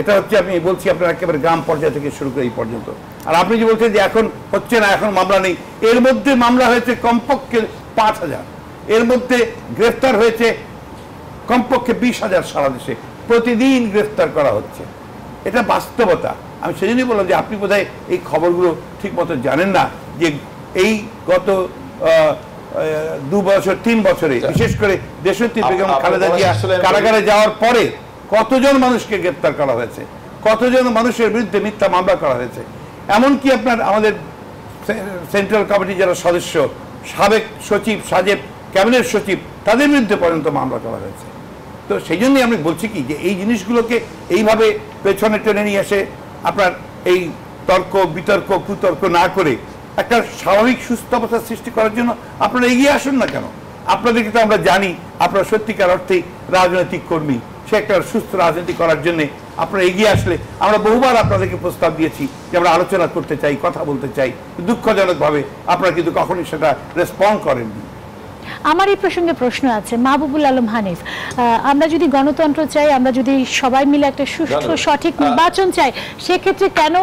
এটা হচ্ছে আমি বলছি আপনার একেবারে গ্রাম পর্যায় থেকে শুরু করে এই পর্যন্ত আর আপনি যে বলছেন যে এখন হচ্ছে না এখন মামলা নেই এর মধ্যে মামলা হয়েছে কমপক্ষে পাঁচ হাজার এর মধ্যে গ্রেফতার হয়েছে কমপক্ষে বিশ হাজার সারা দেশে প্রতিদিন গ্রেফতার করা হচ্ছে এটা বাস্তবতা আমি সেজন্যই বললাম যে আপনি বোধহয় এই খবরগুলো ঠিক মতো জানেন না যে এই গত দু বছর তিন বছরে আচ্ছা। বিশেষ করে দেশত্রী বেগম খালেদা জিয়া কারাগারে যাওয়ার পরে কতজন মানুষকে গ্রেপ্তার করা হয়েছে কতজন মানুষের বিরুদ্ধে মিথ্যা মামলা করা হয়েছে এমনকি আপনার আমাদের সেন্ট্রাল কমিটি যারা সদস্য সাবেক সচিব সাজেব ক্যাবিনেট সচিব তাদের বিরুদ্ধে পর্যন্ত মামলা করা হয়েছে তো সেই জন্যই আমি বলছি কি যে এই জিনিসগুলোকে এইভাবে পেছনে টেনে নিয়ে এসে আপনার এই তর্ক বিতর্ক কুতর্ক না করে একটা স্বাভাবিক সুস্থ অবস্থা সৃষ্টি করার জন্য আপনারা এগিয়ে আসুন না কেন আপনাদেরকে তো আমরা জানি আপনারা সত্যিকার অর্থে রাজনৈতিক কর্মী সে একটা সুস্থ রাজনীতি করার জন্য আপনারা এগিয়ে আসলে আমরা বহুবার আপনাদেরকে প্রস্তাব দিয়েছি যে আমরা আলোচনা করতে চাই কথা বলতে চাই দুঃখজনকভাবে আপনারা কিন্তু কখনই সেটা রেসপন্ড করেননি আমার এই প্রসঙ্গে প্রশ্ন আছে মাহবুবুল আলম হানিফ আমরা যদি গণতন্ত্র চাই আমরা যদি সবাই মিলে একটা সুষ্ঠু সঠিক নির্বাচন চাই সেক্ষেত্রে কেন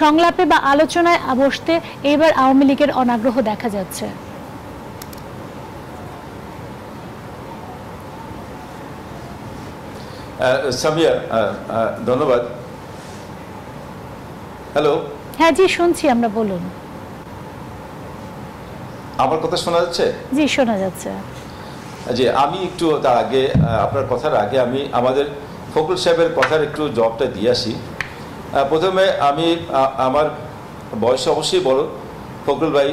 সংলাপে বা আলোচনায় বসতে এবার আওয়ামী লীগের অনাগ্রহ দেখা যাচ্ছে সামিয়া ধন্যবাদ হ্যালো হ্যাঁ জি শুনছি আমরা বলুন আমার কথা শোনা যাচ্ছে জি শোনা যাচ্ছে যে আমি একটু তার আগে আপনার কথার আগে আমি আমাদের ফকুল সাহেবের কথার একটু জবটা দিয়ে আসি প্রথমে আমি আমার বয়স অবশ্যই বড় ফকুল ভাই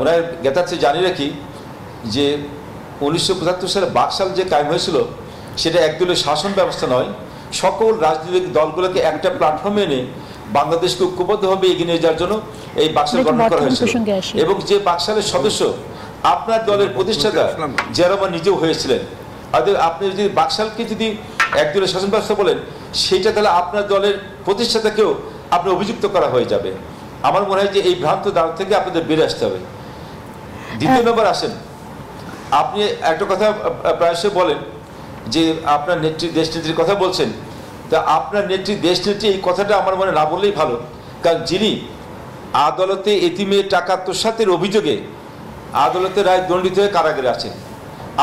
ওনার জ্ঞাতার্থে জানি রাখি যে উনিশশো পঁচাত্তর সালে বাকশাল যে কায়েম হয়েছিল সেটা একদলের শাসন ব্যবস্থা নয় সকল রাজনৈতিক দলগুলোকে একটা প্ল্যাটফর্মে এনে বাংলাদেশকে ঐক্যবদ্ধভাবে এগিয়ে নিয়ে যাওয়ার জন্য এই বাক্সাল গঠন করা হয়েছিল এবং যে বাক্সালের সদস্য আপনার দলের প্রতিষ্ঠাতা জেরামা নিজেও হয়েছিলেন আদের আপনি যদি বাক্সালকে যদি একদলের শাসন ব্যবস্থা বলেন সেটা তাহলে আপনার দলের প্রতিষ্ঠাতাকেও আপনি অভিযুক্ত করা হয়ে যাবে আমার মনে হয় যে এই ভ্রান্ত দাগ থেকে আপনাদের বেরিয়ে আসতে হবে দ্বিতীয় হ্যাঁ। নম্বর আসেন আপনি একটা কথা প্রায়শই বলেন যে আপনার নেত্রী দেশ নেত্রীর কথা বলছেন তা আপনার নেত্রী দেশ নেত্রী এই কথাটা আমার মনে না বললেই ভালো কারণ যিনি আদালতে এতিমের টাকা তোষাতের অভিযোগে আদালতে রায় দণ্ডিত হয়ে কারাগারে আছেন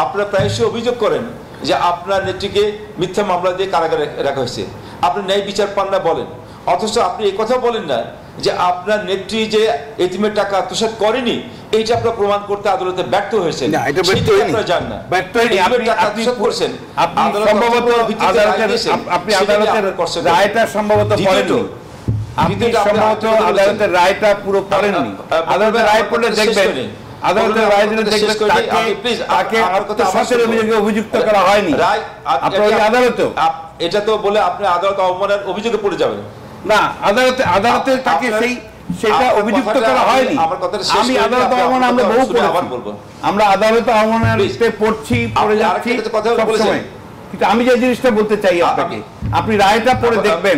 আপনার প্রায়শই অভিযোগ করেন যে আপনার নেত্রীকে মিথ্যা মামলা দিয়ে কারাগারে রাখা হয়েছে আপনি ন্যায় বিচার পান না বলেন অথচ আপনি এই কথা বলেন না যে আপনার নেত্রী যে এতিমের টাকা আত্মসাত করেনি এইটা আপনার প্রমাণ করতে আদালতে ব্যর্থ হয়েছে আপনি রায়টা সম্ভবত আপনি সম্ভবত আদালতের রায়টা পুরো পড়েননি আদালতের রায় পড়লে দেখবেন বলে আমরা আদালত পড়ছি কিন্তু আমি যে জিনিসটা বলতে চাই আপনাকে আপনি রায়টা পড়ে দেখবেন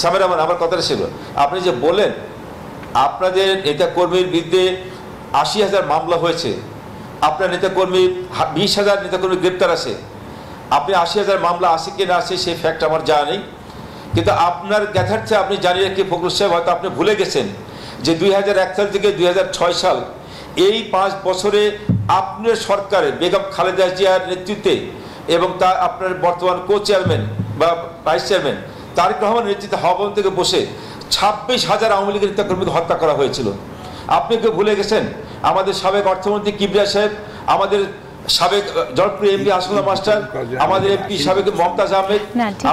সামের আমার আমার কথাটা ছিল আপনি যে বলেন আপনাদের নেতাকর্মীর বিরুদ্ধে আশি হাজার মামলা হয়েছে আপনার নেতাকর্মী বিশ হাজার নেতাকর্মী গ্রেপ্তার আছে আপনি আশি হাজার মামলা আছে কি না আছে সেই ফ্যাক্ট আমার জানা নেই কিন্তু আপনার গ্যাথার্থে আপনি জানি রাখি ফখরুল সাহেব হয়তো আপনি ভুলে গেছেন যে দুই সাল থেকে দুই সাল এই পাঁচ বছরে আপনার সরকারে বেগম খালেদা জিয়ার নেতৃত্বে এবং তা আপনার বর্তমান কো চেয়ারম্যান বা ভাইস চেয়ারম্যান তারেক রহমান নেতৃত্বে হাওয়া থেকে বসে ছাব্বিশ হাজার আওয়ামী লীগের নেতাকর্মীকে হত্যা করা হয়েছিল আপনি কেউ ভুলে গেছেন আমাদের সাবেক অর্থমন্ত্রী কিবরিয়া সাহেব আমাদের সাবেক জনপ্রিয় এমপি আসমুল্লাহ মাস্টার আমাদের এমপি সাবেক মমতাজ আহমেদ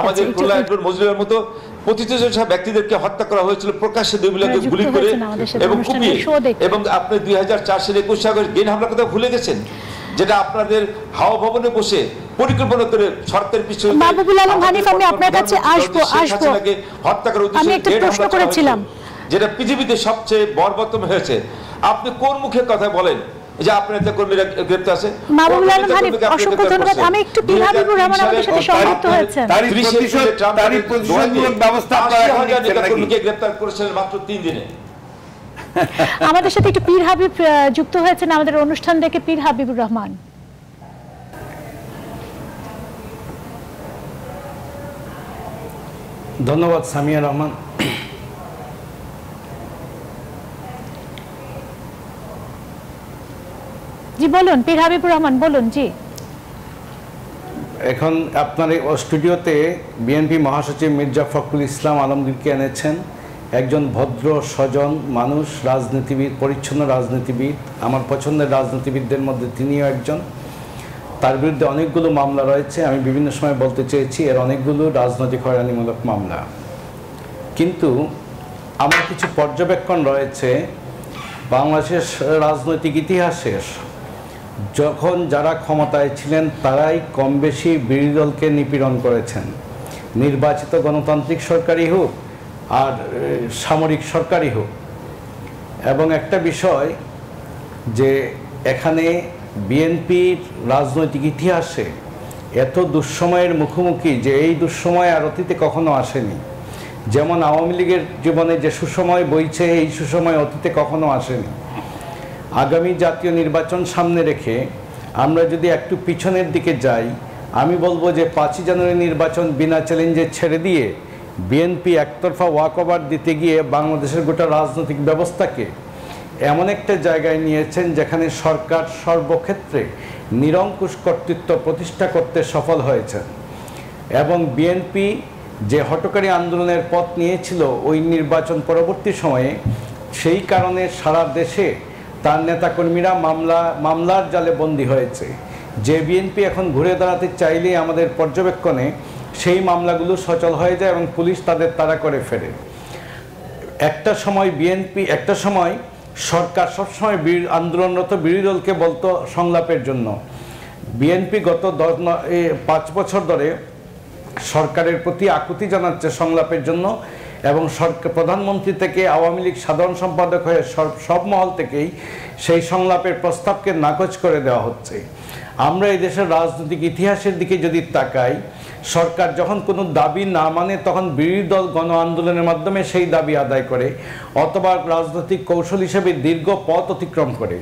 আমাদের কল্যাণপুর মজুরের মতো ব্যক্তিদেরকে হত্যা করা হয়েছিল প্রকাশ্যে দুই দুইবিলাকে গুলি করে এবং কুপিয়ে এবং আপনি দুই হাজার চারশো একুশ সাগর গেন হামলার কথা ভুলে গেছেন যেটা আপনাদের হাওয়া ভবনে বসে পরিকল্পনা করে শর্তের পিছনে মাহবুবুল আলম হানিফ আমি আপনার কাছে আসব আসবো হত্যা করার উদ্দেশ্যে আমি একটা প্রশ্ন করেছিলাম যেটা পৃথিবীতে সবচেয়ে বর্বরতম হয়েছে আপনি কোন মুখে কথা বলেন যে আপনার কর্মীরা গ্রেপ্তার আছে মাহবুবুল আলম হানিফ অসংখ্য ধন্যবাদ আমি একটু রহমান সাথে সংযুক্ত তার ব্যবস্থা আপনারা এখন মাত্র দিনে আমাদের সাথে একটু পীর হাবিব যুক্ত হয়েছেন আমাদের অনুষ্ঠান দেখে পীর হাবিবুর রহমান ধন্যবাদ সামিয়া রহমান জি বলুন পীর হাবিবুর রহমান বলুন জি এখন আপনার এই স্টুডিওতে বিএনপি মহাসচিব মির্জা ফখরুল ইসলাম আলমগীরকে এনেছেন একজন ভদ্র স্বজন মানুষ রাজনীতিবিদ পরিচ্ছন্ন রাজনীতিবিদ আমার পছন্দের রাজনীতিবিদদের মধ্যে তিনিও একজন তার বিরুদ্ধে অনেকগুলো মামলা রয়েছে আমি বিভিন্ন সময় বলতে চেয়েছি এর অনেকগুলো রাজনৈতিক হয়রানিমূলক মামলা কিন্তু আমার কিছু পর্যবেক্ষণ রয়েছে বাংলাদেশের রাজনৈতিক ইতিহাসের যখন যারা ক্ষমতায় ছিলেন তারাই কম বেশি বিরোধী দলকে নিপীড়ন করেছেন নির্বাচিত গণতান্ত্রিক সরকারই হোক আর সামরিক সরকারই হোক এবং একটা বিষয় যে এখানে বিএনপির রাজনৈতিক ইতিহাসে এত দুঃসময়ের মুখোমুখি যে এই দুঃসময় আর অতীতে কখনো আসেনি যেমন আওয়ামী লীগের জীবনে যে সুসময় বইছে এই সুসময় অতীতে কখনো আসেনি আগামী জাতীয় নির্বাচন সামনে রেখে আমরা যদি একটু পিছনের দিকে যাই আমি বলবো যে পাঁচই জানুয়ারি নির্বাচন বিনা চ্যালেঞ্জে ছেড়ে দিয়ে বিএনপি একতরফা ওয়াকওভার দিতে গিয়ে বাংলাদেশের গোটা রাজনৈতিক ব্যবস্থাকে এমন একটা জায়গায় নিয়েছেন যেখানে সরকার সর্বক্ষেত্রে নিরঙ্কুশ কর্তৃত্ব প্রতিষ্ঠা করতে সফল হয়েছেন এবং বিএনপি যে হটকারী আন্দোলনের পথ নিয়েছিল ওই নির্বাচন পরবর্তী সময়ে সেই কারণে সারা দেশে তার নেতাকর্মীরা মামলা মামলার জালে বন্দী হয়েছে যে বিএনপি এখন ঘুরে দাঁড়াতে চাইলেই আমাদের পর্যবেক্ষণে সেই মামলাগুলো সচল হয়ে যায় এবং পুলিশ তাদের তারা করে ফেরে একটা সময় বিএনপি একটা সময় সরকার সবসময় আন্দোলনরত বিরোধী দলকে বলতো সংলাপের জন্য বিএনপি গত দশ পাঁচ বছর ধরে সরকারের প্রতি আকুতি জানাচ্ছে সংলাপের জন্য এবং সরকার প্রধানমন্ত্রী থেকে আওয়ামী লীগ সাধারণ সম্পাদক হয়ে সব মহল থেকেই সেই সংলাপের প্রস্তাবকে নাকচ করে দেওয়া হচ্ছে আমরা এই দেশের রাজনৈতিক ইতিহাসের দিকে যদি তাকাই সরকার যখন কোনো দাবি না মানে তখন বিরোধী দল গণ আন্দোলনের মাধ্যমে সেই দাবি আদায় করে অথবা রাজনৈতিক কৌশল হিসেবে দীর্ঘ পথ অতিক্রম করে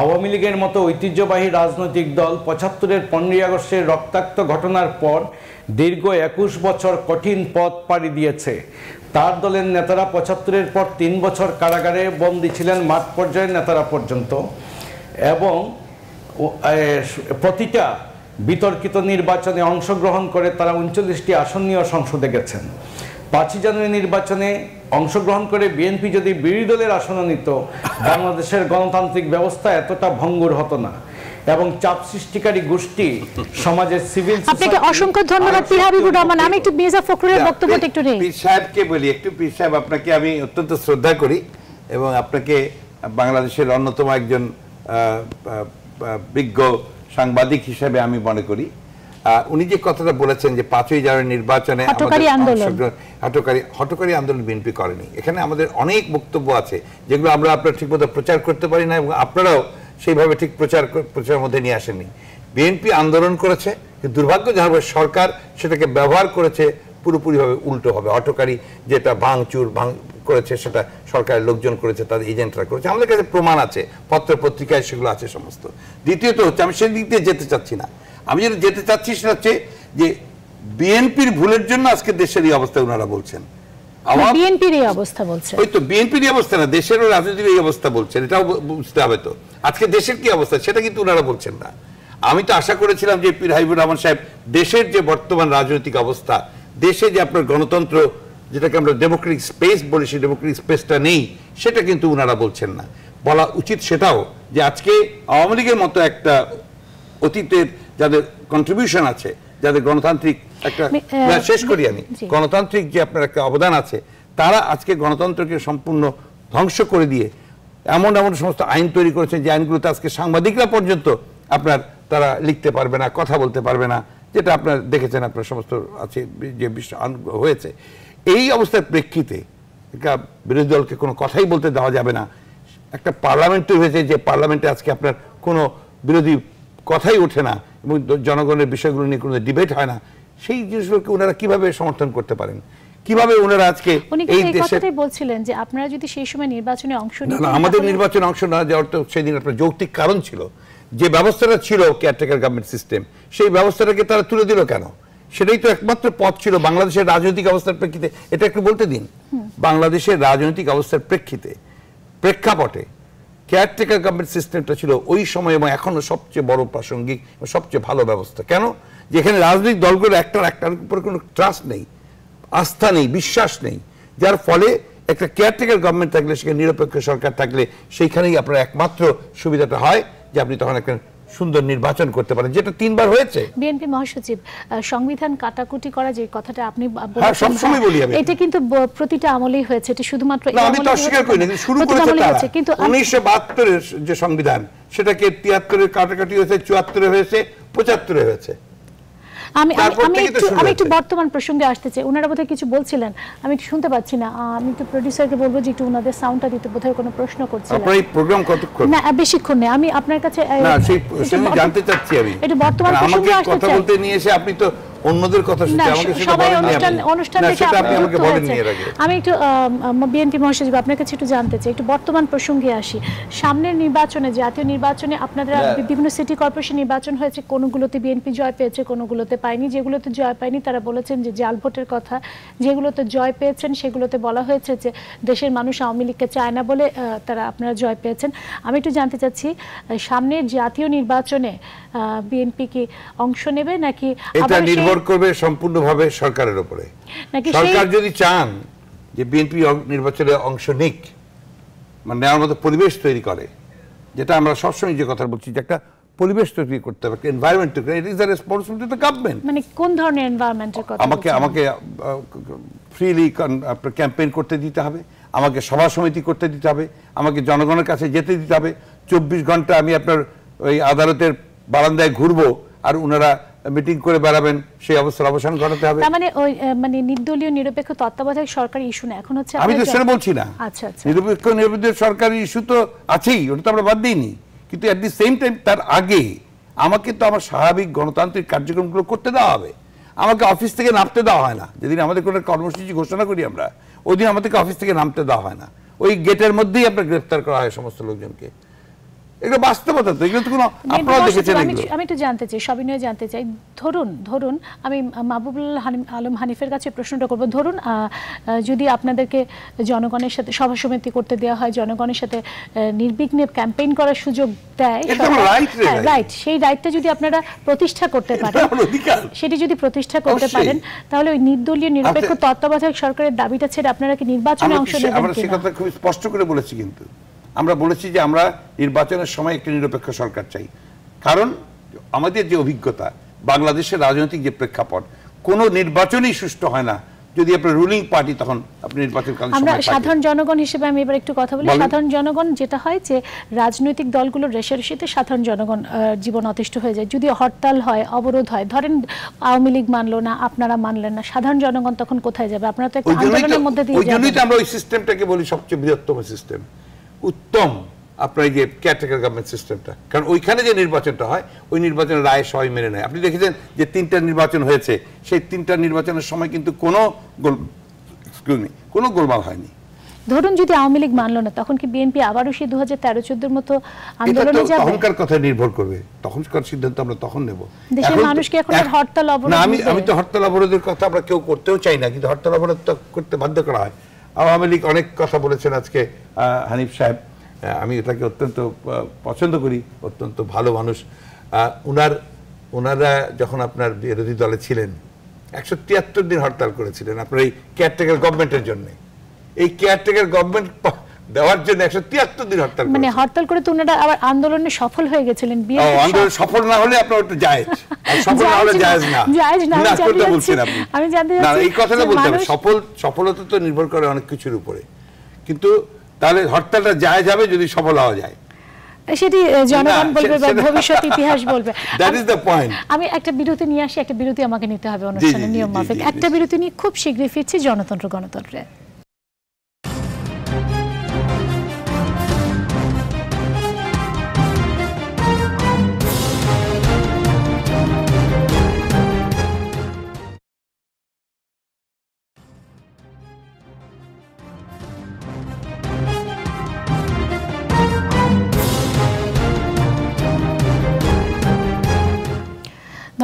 আওয়ামী লীগের মতো ঐতিহ্যবাহী রাজনৈতিক দল পঁচাত্তরের পনেরোই আগস্টের রক্তাক্ত ঘটনার পর দীর্ঘ একুশ বছর কঠিন পথ পাড়ি দিয়েছে তার দলের নেতারা পঁচাত্তরের পর তিন বছর কারাগারে বন্দী ছিলেন মাঠ পর্যায়ের নেতারা পর্যন্ত এবং প্রতিটা বিতর্কিত নির্বাচনে অংশগ্রহণ করে তারা উনচল্লিশটি আসন নিয়ে সংসদে গেছেন পাঁচই জানুয়ারি নির্বাচনে অংশগ্রহণ করে বিএনপি যদি বিরোধী দলের আসনও নিত বাংলাদেশের গণতান্ত্রিক ব্যবস্থা এতটা ভঙ্গুর হতো না এবং চাপ সৃষ্টিকারী গোষ্ঠী সমাজের সিভিল আপনাকে অসংখ্য ধন্যবাদ পীর হাবিবুর রহমান আমি একটু মির্জা ফখরুলের বক্তব্যটা একটু নেই পীর সাহেবকে বলি একটু পীর সাহেব আপনাকে আমি অত্যন্ত শ্রদ্ধা করি এবং আপনাকে বাংলাদেশের অন্যতম একজন বিজ্ঞ সাংবাদিক হিসেবে আমি মনে করি উনি যে কথাটা বলেছেন যে পাঁচই জানুয়ারি নির্বাচনে হটকারী হটকারী আন্দোলন বিএনপি করেনি এখানে আমাদের অনেক বক্তব্য আছে যেগুলো আমরা আপনারা মতো প্রচার করতে পারি না এবং আপনারাও সেইভাবে ঠিক প্রচার প্রচারের মধ্যে নিয়ে আসেনি বিএনপি আন্দোলন করেছে দুর্ভাগ্য দুর্ভাগ্যজনকভাবে সরকার সেটাকে ব্যবহার করেছে পুরোপুরিভাবে উল্টো হবে অটোকারি যেটা ভাঙচুর ভাঙ করেছে সেটা সরকারের লোকজন করেছে তাদের এজেন্টরা করেছে আমাদের কাছে প্রমাণ আছে পত্র পত্রিকায় সেগুলো আছে সমস্ত দ্বিতীয়ত হচ্ছে আমি সেদিক দিয়ে যেতে চাচ্ছি না আমি যেটা যেতে চাচ্ছি সেটা হচ্ছে যে বিএনপির ভুলের জন্য আজকে দেশের এই অবস্থা ওনারা বলছেন আমি তো আশা করেছিলাম যে পীর হাইবুর রহমান সাহেব দেশের যে বর্তমান রাজনৈতিক অবস্থা দেশে যে আপনার গণতন্ত্র যেটাকে আমরা ডেমোক্রেটিক স্পেস বলি সেই ডেমোক্রেটিক স্পেসটা নেই সেটা কিন্তু ওনারা বলছেন না বলা উচিত সেটাও যে আজকে আওয়ামী লীগের মতো একটা অতীতের যাদের কন্ট্রিবিউশন আছে যাদের গণতান্ত্রিক একটা শেষ করি আমি গণতান্ত্রিক যে আপনার একটা অবদান আছে তারা আজকে গণতন্ত্রকে সম্পূর্ণ ধ্বংস করে দিয়ে এমন এমন সমস্ত আইন তৈরি করেছে যে আইনগুলোতে আজকে সাংবাদিকরা পর্যন্ত আপনার তারা লিখতে পারবে না কথা বলতে পারবে না যেটা আপনার দেখেছেন আপনার সমস্ত আছে যে হয়েছে এই অবস্থার প্রেক্ষিতে একটা বিরোধী দলকে কোনো কথাই বলতে দেওয়া যাবে না একটা পার্লামেন্ট হয়েছে যে পার্লামেন্টে আজকে আপনার কোনো বিরোধী কথাই ওঠে না এবং জনগণের বিষয়গুলো নিয়ে কোনো ডিবেট হয় না সেই জিনিসগুলোকে ওনারা কিভাবে সমর্থন করতে পারেন কিভাবে ওনারা আজকে এই দেশে বলছিলেন যে আপনারা যদি সেই সময় নির্বাচনে অংশ না আমাদের নির্বাচনে অংশ না যাওয়ার তো সেদিন একটা যৌক্তিক কারণ ছিল যে ব্যবস্থাটা ছিল কেয়ারটেকার গভর্নমেন্ট সিস্টেম সেই ব্যবস্থাটাকে তারা তুলে দিল কেন সেটাই তো একমাত্র পথ ছিল বাংলাদেশের রাজনৈতিক অবস্থার প্রেক্ষিতে এটা একটু বলতে দিন বাংলাদেশের রাজনৈতিক অবস্থার প্রেক্ষিতে প্রেক্ষাপটে কেয়ারটেকার গভর্নমেন্ট সিস্টেমটা ছিল ওই সময় এবং এখনও সবচেয়ে বড় প্রাসঙ্গিক সবচেয়ে ভালো ব্যবস্থা কেন যেখানে রাজনৈতিক দলগুলো একটার একটার উপরে কোনো ট্রাস্ট নেই আস্থা নেই বিশ্বাস নেই যার ফলে একটা কেয়ারটেকার গভর্নমেন্ট থাকলে সেখানে নিরপেক্ষ সরকার থাকলে সেইখানেই আপনার একমাত্র সুবিধাটা হয় যে আপনি তখন একটা সুন্দর নির্বাচন করতে পারেন যেটা তিনবার হয়েছে বিএনপি মহাসচিব সংবিধান কাটাকুটি করা যে কথাটা আপনি হ্যাঁ, সবসময় বলি আমি এটা কিন্তু প্রতিটা আমলেই হয়েছে এটা শুধুমাত্র না আমি তো অস্বীকার করি না শুরু করেছে তারা কিন্তু 1972 এর যে সংবিধান সেটাকে 73 এর কাটাকুটি হয়েছে 74 এ হয়েছে 75 এ হয়েছে আমি আমি একটু আমি একটু বর্তমান প্রসঙ্গে আসতে চাই ওনারা বোধহয় কিছু বলছিলেন আমি একটু শুনতে পাচ্ছি না আমি একটু প্রোডিউসারকে বলবো যে একটু ওনাদের সাউন্ডটা দিতে বোধহয় কোনো প্রশ্ন করছিলেন আপনার এই প্রোগ্রাম কতক্ষণ না বেশিক্ষণ নেই আমি আপনার কাছে না সেই জানতে চাচ্ছি আমি এটা বর্তমান প্রসঙ্গে আসতে চাই কথা বলতে নিয়ে এসে আপনি তো অন্যদের কথা শুনতে আমাকে অনুষ্ঠান অনুষ্ঠান আপনি আমাকে বলেন এর আগে আমি একটু বিএনপি মহাসচিব আপনার কাছে একটু জানতে চাই একটু বর্তমান প্রসঙ্গে আসি সামনের নির্বাচনে জাতীয় নির্বাচনে আপনাদের হ্যাঁ। বিভিন্ন সিটি কর্পোরেশন নির্বাচন হয়েছে কোনগুলোতে বিএনপি জয় পেয়েছে কোনগুলোতে পায়নি যেগুলোতে জয় পায়নি তারা বলেছেন যে জাল ভোটের কথা যেগুলোতে জয় পেয়েছেন সেগুলোতে বলা হয়েছে যে দেশের মানুষ আওয়ামী লীগকে চায় না বলে তারা আপনারা জয় পেয়েছেন আমি একটু জানতে চাচ্ছি সামনের জাতীয় নির্বাচনে বিএনপি কি অংশ নেবে নাকি নির্ভর করবে সম্পূর্ণভাবে সরকারের উপরে সরকার যদি চান যে বিএনপি নির্বাচনে অংশ নিক মানে নেওয়ার মতো পরিবেশ তৈরি করে যেটা আমরা সবসময় যে কথা বলছি যে একটা পরিবেশ তৈরি করতে হবে একটা এনভায়রনমেন্ট তৈরি it is the responsibility of the government মানে কোন ধরনের এনভায়রনমেন্টের কথা আমাকে আমাকে ফ্রিলি ক্যাম্পেইন করতে দিতে হবে আমাকে সভা সমিতি করতে দিতে হবে আমাকে জনগণের কাছে যেতে দিতে হবে চব্বিশ ঘন্টা আমি আপনার ওই আদালতের বারান্দায় ঘুরবো আর ওনারা মিটিং করে বেড়াবেন সেই অবস্থার অবসান ঘটাতে হবে মানে ওই মানে নির্দলীয় নিরপেক্ষ তত্ত্বাবধায়ক সরকারি ইস্যু না এখন হচ্ছে আমি তো সেটা বলছি না আচ্ছা আচ্ছা নিরপেক্ষ নিরপেক্ষ সরকারি ইস্যু তো আছেই ওটা তো আমরা বাদ দিইনি কিন্তু অ্যাট দি সেম টাইম তার আগে আমাকে তো আমার স্বাভাবিক গণতান্ত্রিক কার্যক্রমগুলো করতে দেওয়া হবে আমাকে অফিস থেকে নামতে দেওয়া হয় না যেদিন আমাদের কোনো কর্মসূচি ঘোষণা করি আমরা ওই দিন আমাদেরকে অফিস থেকে নামতে দেওয়া হয় না ওই গেটের মধ্যেই আপনার গ্রেফতার করা হয় সমস্ত লোকজনকে এগুলো বাস্তবতা তো এগুলো তো কোনো আপনারা দেখেছেন আমি একটু জানতে চাই সবিনয় জানতে চাই ধরুন ধরুন আমি মাহবুবুল আলম হানিফের কাছে প্রশ্নটা করব ধরুন যদি আপনাদেরকে জনগণের সাথে সভা সমিতি করতে দেওয়া হয় জনগণের সাথে নির্বিঘ্নে ক্যাম্পেইন করার সুযোগ দেয় রাইট হ্যাঁ, সেই রাইটটা যদি আপনারা প্রতিষ্ঠা করতে পারেন সেটি যদি প্রতিষ্ঠা করতে পারেন তাহলে ওই নির্দলীয় নিরপেক্ষ আচ্ছা। তত্ত্বাবধায়ক সরকারের দাবিটা ছেড়ে আপনারা কি নির্বাচনে অংশ নেবেন আমরা সেটা খুব স্পষ্ট করে বলেছি কিন্তু আমরা বলেছি যে আমরা নির্বাচনের সময় একটি নিরপেক্ষ সরকার চাই কারণ আমাদের যে অভিজ্ঞতা বাংলাদেশের রাজনৈতিক যে প্রেক্ষাপট কোনো নির্বাচনই সুষ্ঠু হয় না যদি আপনার রুলিং পার্টি তখন আপনি নির্বাচন আমরা সাধারণ জনগণ হিসেবে আমি এবার একটু কথা বলি সাধারণ জনগণ যেটা হয় যে রাজনৈতিক দলগুলোর রেশারেশিতে সাধারণ জনগণ জীবন অতিষ্ঠ হয়ে যায় যদি হরতাল হয় অবরোধ হয় ধরেন আওয়ামী লীগ মানলো না আপনারা মানলেন না সাধারণ জনগণ তখন কোথায় যাবে আপনারা তো একটা আন্দোলনের মধ্যে দিয়ে যাবেন ওই জন্যই তো আমরা ওই সিস্টেমটাকে বলি সবচেয়ে বৃহত্তম সিস্টেম উত্তম আপনার যে কেয়ারটেকার গভর্নমেন্ট সিস্টেমটা কারণ ওইখানে যে নির্বাচনটা হয় ওই নির্বাচনের রায় সবাই মেনে নেয় আপনি দেখেছেন যে তিনটা নির্বাচন হয়েছে সেই তিনটা নির্বাচনের সময় কিন্তু কোনো গোল এক্সকিউজ কোনো গোলমাল হয়নি ধরুন যদি আওয়ামী লীগ মানলো না তখন কি বিএনপি আবারও সেই দু হাজার তেরো চোদ্দোর মতো আন্দোলনে যাবে তখনকার কথা নির্ভর করবে তখনকার সিদ্ধান্ত আমরা তখন নেব দেশের মানুষকে এখন হরতাল অবরোধ আমি আমি তো হরতাল অবরোধের কথা আমরা কেউ করতেও চাই না কিন্তু হরতাল অবরোধ করতে বাধ্য করা হয় আওয়ামী লীগ অনেক কথা বলেছেন আজকে হানিফ সাহেব আমি এটাকে অত্যন্ত পছন্দ করি অত্যন্ত ভালো মানুষ ওনার ওনারা যখন আপনার বিরোধী দলে ছিলেন একশো তিয়াত্তর দিন হরতাল করেছিলেন আপনার এই কেয়ারটেকার গভর্নমেন্টের জন্যে এই কেয়ারটেকার গভর্নমেন্ট দেওয়ার জন্য একশো তিয়াত্তর দিন হরতাল মানে হরতাল করে তো আবার আন্দোলনে সফল হয়ে গেছিলেন আন্দোলন সফল না হলে আপনার ওটা জায়েজ সফল না হলে জায়েজ না জায়েজ না আমি জানতে এই কথাটা বলতে হবে সফল সফলতা তো নির্ভর করে অনেক কিছুর উপরে কিন্তু তাহলে হরতালটা জায়েজ হবে যদি সফল হওয়া যায় সেটি জনগণ বলবে বা ভবিষ্যৎ ইতিহাস বলবে আমি একটা বিরতি নিয়ে আসি একটা বিরতি আমাকে নিতে হবে অনুষ্ঠানের নিয়ম মাফিক একটা বিরতি নিয়ে খুব শীঘ্রই ফিরছি জনতন্ত্র গণতন্ত্রে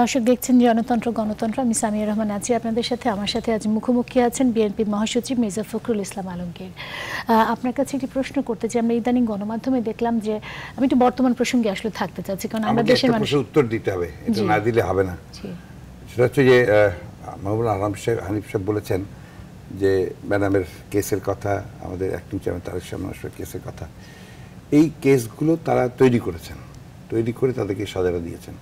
দর্শক দেখছেন জনতন্ত্র গণতন্ত্র আমি সামিয়া রহমান আছি আপনাদের সাথে আমার সাথে আজ মুখোমুখি আছেন বিএনপি মহাসচিব মির্জা ফখরুল ইসলাম আলমগীর আপনার কাছে একটি প্রশ্ন করতে চাই আমরা ইদানিং গণমাধ্যমে দেখলাম যে আমি একটু বর্তমান প্রসঙ্গে আসলে থাকতে চাচ্ছি কারণ আমরা দেশের মানুষ উত্তর দিতে হবে এটা না দিলে হবে না সেটা হচ্ছে যে মাহবুল আলম সাহেব হানিফ সাহেব বলেছেন যে ম্যাডামের কেসের কথা আমাদের অ্যাক্টিং চেয়ারম্যান তারেক সাহেব কেসের কথা এই কেসগুলো তারা তৈরি করেছেন তৈরি করে তাদেরকে সাজারা দিয়েছেন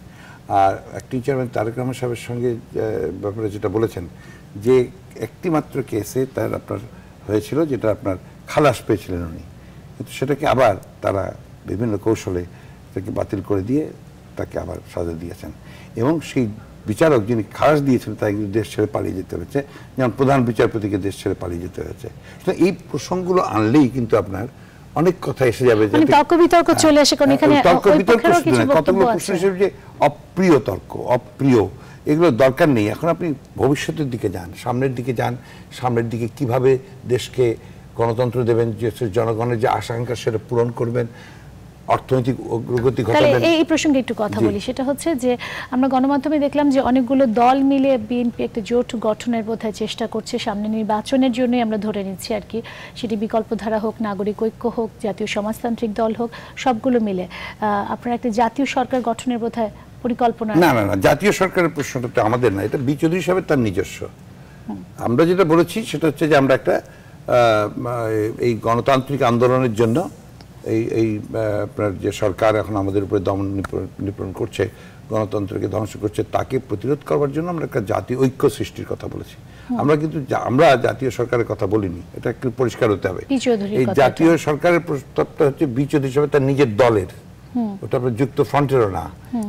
আর অ্যাক্টিং চেয়ারম্যান তারেক রহমান সাহেবের সঙ্গে ব্যাপারে যেটা বলেছেন যে একটি মাত্র কেসে তার আপনার হয়েছিল যেটা আপনার খালাস পেয়েছিলেন উনি কিন্তু সেটাকে আবার তারা বিভিন্ন কৌশলে তাকে বাতিল করে দিয়ে তাকে আবার সাজা দিয়েছেন এবং সেই বিচারক যিনি খালাস দিয়েছেন তাকে দেশ ছেড়ে পালিয়ে যেতে হয়েছে যেমন প্রধান বিচারপতিকে দেশ ছেড়ে পালিয়ে যেতে হয়েছে এই প্রসঙ্গগুলো আনলেই কিন্তু আপনার অনেক কথা এসে যাবে যে মানে তর্ক বিতর্ক হ্যাঁ, চলে আসে কারণ এখানে তর্ক বিতর্ক কতগুলো প্রশ্ন হিসেবে যে অপ্রিয় তর্ক অপ্রিয় এগুলো দরকার নেই এখন আপনি ভবিষ্যতের দিকে যান সামনের দিকে যান সামনের দিকে কিভাবে দেশকে গণতন্ত্র দেবেন জনগণের যে আশা আকাঙ্ক্ষা সেটা পূরণ করবেন অর্থনৈতিক অগ্রগতি ঘটাবেন এই প্রসঙ্গে একটু কথা বলি সেটা হচ্ছে যে আমরা গণমাধ্যমে দেখলাম যে অনেকগুলো দল মিলে বিএনপি একটা জোট গঠনের বোধহয় চেষ্টা করছে সামনে নির্বাচনের জন্যই আমরা ধরে নিচ্ছি আর কি সেটি বিকল্প ধারা হোক নাগরিক ঐক্য হোক জাতীয় সমাজতান্ত্রিক দল হোক সবগুলো মিলে আপনারা একটা জাতীয় সরকার গঠনের বোধহয় পরিকল্পনা না না না জাতীয় সরকারের প্রশ্নটা তো আমাদের না এটা বিচৌধুরী সাহেবের তার নিজস্ব আমরা যেটা বলেছি সেটা হচ্ছে যে আমরা একটা এই গণতান্ত্রিক আন্দোলনের জন্য এই এই আপনার যে সরকার এখন আমাদের উপরে দমন নিপণ করছে গণতন্ত্রকে ধ্বংস করছে তাকে প্রতিরোধ করবার জন্য আমরা একটা জাতীয় ঐক্য সৃষ্টির কথা বলেছি আমরা কিন্তু আমরা জাতীয় সরকারের কথা বলিনি এটা একটু পরিষ্কার হতে হবে এই জাতীয় সরকারের প্রস্তাবটা হচ্ছে বিচৌধুরী হিসেবে তার নিজের দলের ওটা যুক্ত ফ্রন্টেরও না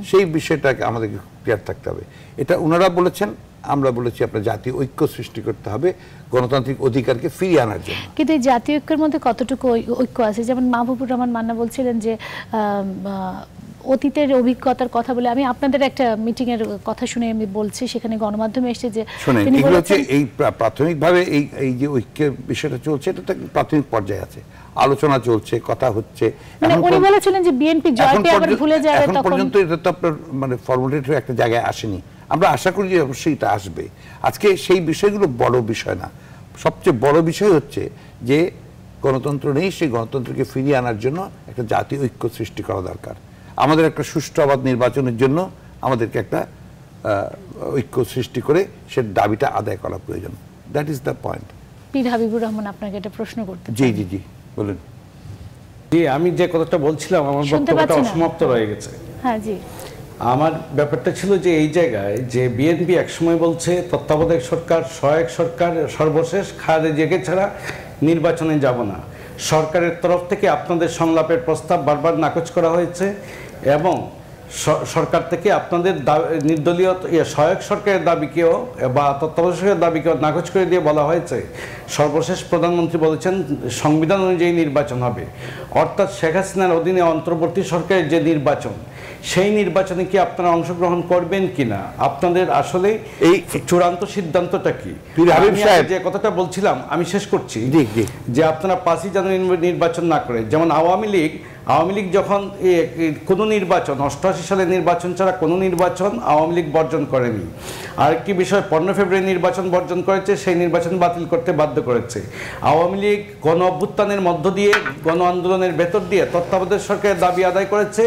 সেই বিষয়টাকে আমাদেরকে ক্লিয়ার থাকতে হবে এটা ওনারা বলেছেন আমরা বলেছি আপনার জাতীয় ঐক্য সৃষ্টি করতে হবে গণতান্ত্রিক অধিকারকে ফিরিয়ে আনার জন্য কিন্তু এই জাতীয় ঐক্যের মধ্যে কতটুকু ঐক্য আছে যেমন মাহবুবুর রহমান মান্না বলছিলেন যে অতীতের অভিজ্ঞতার কথা বলে আমি আপনাদের একটা মিটিং এর কথা শুনে আমি বলছি সেখানে গণমাধ্যমে এসে যে এগুলো হচ্ছে এই প্রাথমিকভাবে এই এই যে ঐক্যের বিষয়টা চলছে এটা তো প্রাথমিক পর্যায়ে আছে আলোচনা চলছে কথা হচ্ছে মানে উনি বলেছিলেন যে বিএনপি জয় পেয়ে আবার ভুলে যাবে তখন পর্যন্ত এটা তো আপনার মানে ফর্মুলেটের একটা জায়গায় আসেনি আমরা আশা করি যে অবশ্যই এটা আসবে আজকে সেই বিষয়গুলো বড় বিষয় না সবচেয়ে বড় বিষয় হচ্ছে যে গণতন্ত্র নেই সেই গণতন্ত্রকে ফিরিয়ে আনার জন্য একটা জাতীয় ঐক্য সৃষ্টি করা দরকার আমাদের একটা সুষ্ঠু আবাদ নির্বাচনের জন্য আমাদেরকে একটা ঐক্য সৃষ্টি করে সে দাবিটা আদায় করা প্রয়োজন দ্যাট ইজ দ্য পয়েন্ট পীর হাবিবুর রহমান আপনাকে একটা প্রশ্ন করতে জি জি জি বলুন জি আমি যে কথাটা বলছিলাম আমার বক্তব্যটা অসমাপ্ত রয়ে গেছে হ্যাঁ জি আমার ব্যাপারটা ছিল যে এই জায়গায় যে বিএনপি একসময় বলছে তত্ত্বাবধায়ক সরকার সহায়ক সরকার সর্বশেষ জেগে ছাড়া নির্বাচনে যাব না সরকারের তরফ থেকে আপনাদের সংলাপের প্রস্তাব বারবার নাকচ করা হয়েছে এবং সরকার থেকে আপনাদের নির্দলীয় ইয়ে, সহায়ক সরকারের দাবিকেও বা তত্ত্বাবধায়কের দাবিকেও নাকচ করে দিয়ে বলা হয়েছে সর্বশেষ প্রধানমন্ত্রী বলেছেন সংবিধান অনুযায়ী নির্বাচন হবে অর্থাৎ শেখ হাসিনার অধীনে অন্তর্বর্তী সরকারের যে নির্বাচন সেই নির্বাচনে কি আপনারা অংশগ্রহণ করবেন কিনা আপনাদের আসলে এই চূড়ান্ত সিদ্ধান্তটা কি যে কথাটা বলছিলাম আমি শেষ করছি যে আপনারা পাঁচই জানুয়ারি নির্বাচন না করে যেমন আওয়ামী লীগ আওয়ামী লীগ যখন কোনো নির্বাচন অষ্টআশি সালে নির্বাচন ছাড়া কোনো নির্বাচন আওয়ামী লীগ বর্জন করেনি আরেকটি বিষয় পনেরো ফেব্রুয়ারি নির্বাচন বর্জন করেছে সেই নির্বাচন বাতিল করতে বাধ্য করেছে আওয়ামী লীগ গণ অভ্যুত্থানের মধ্য দিয়ে গণ আন্দোলনের ভেতর দিয়ে তত্ত্বাবধায়ক সরকারের দাবি আদায় করেছে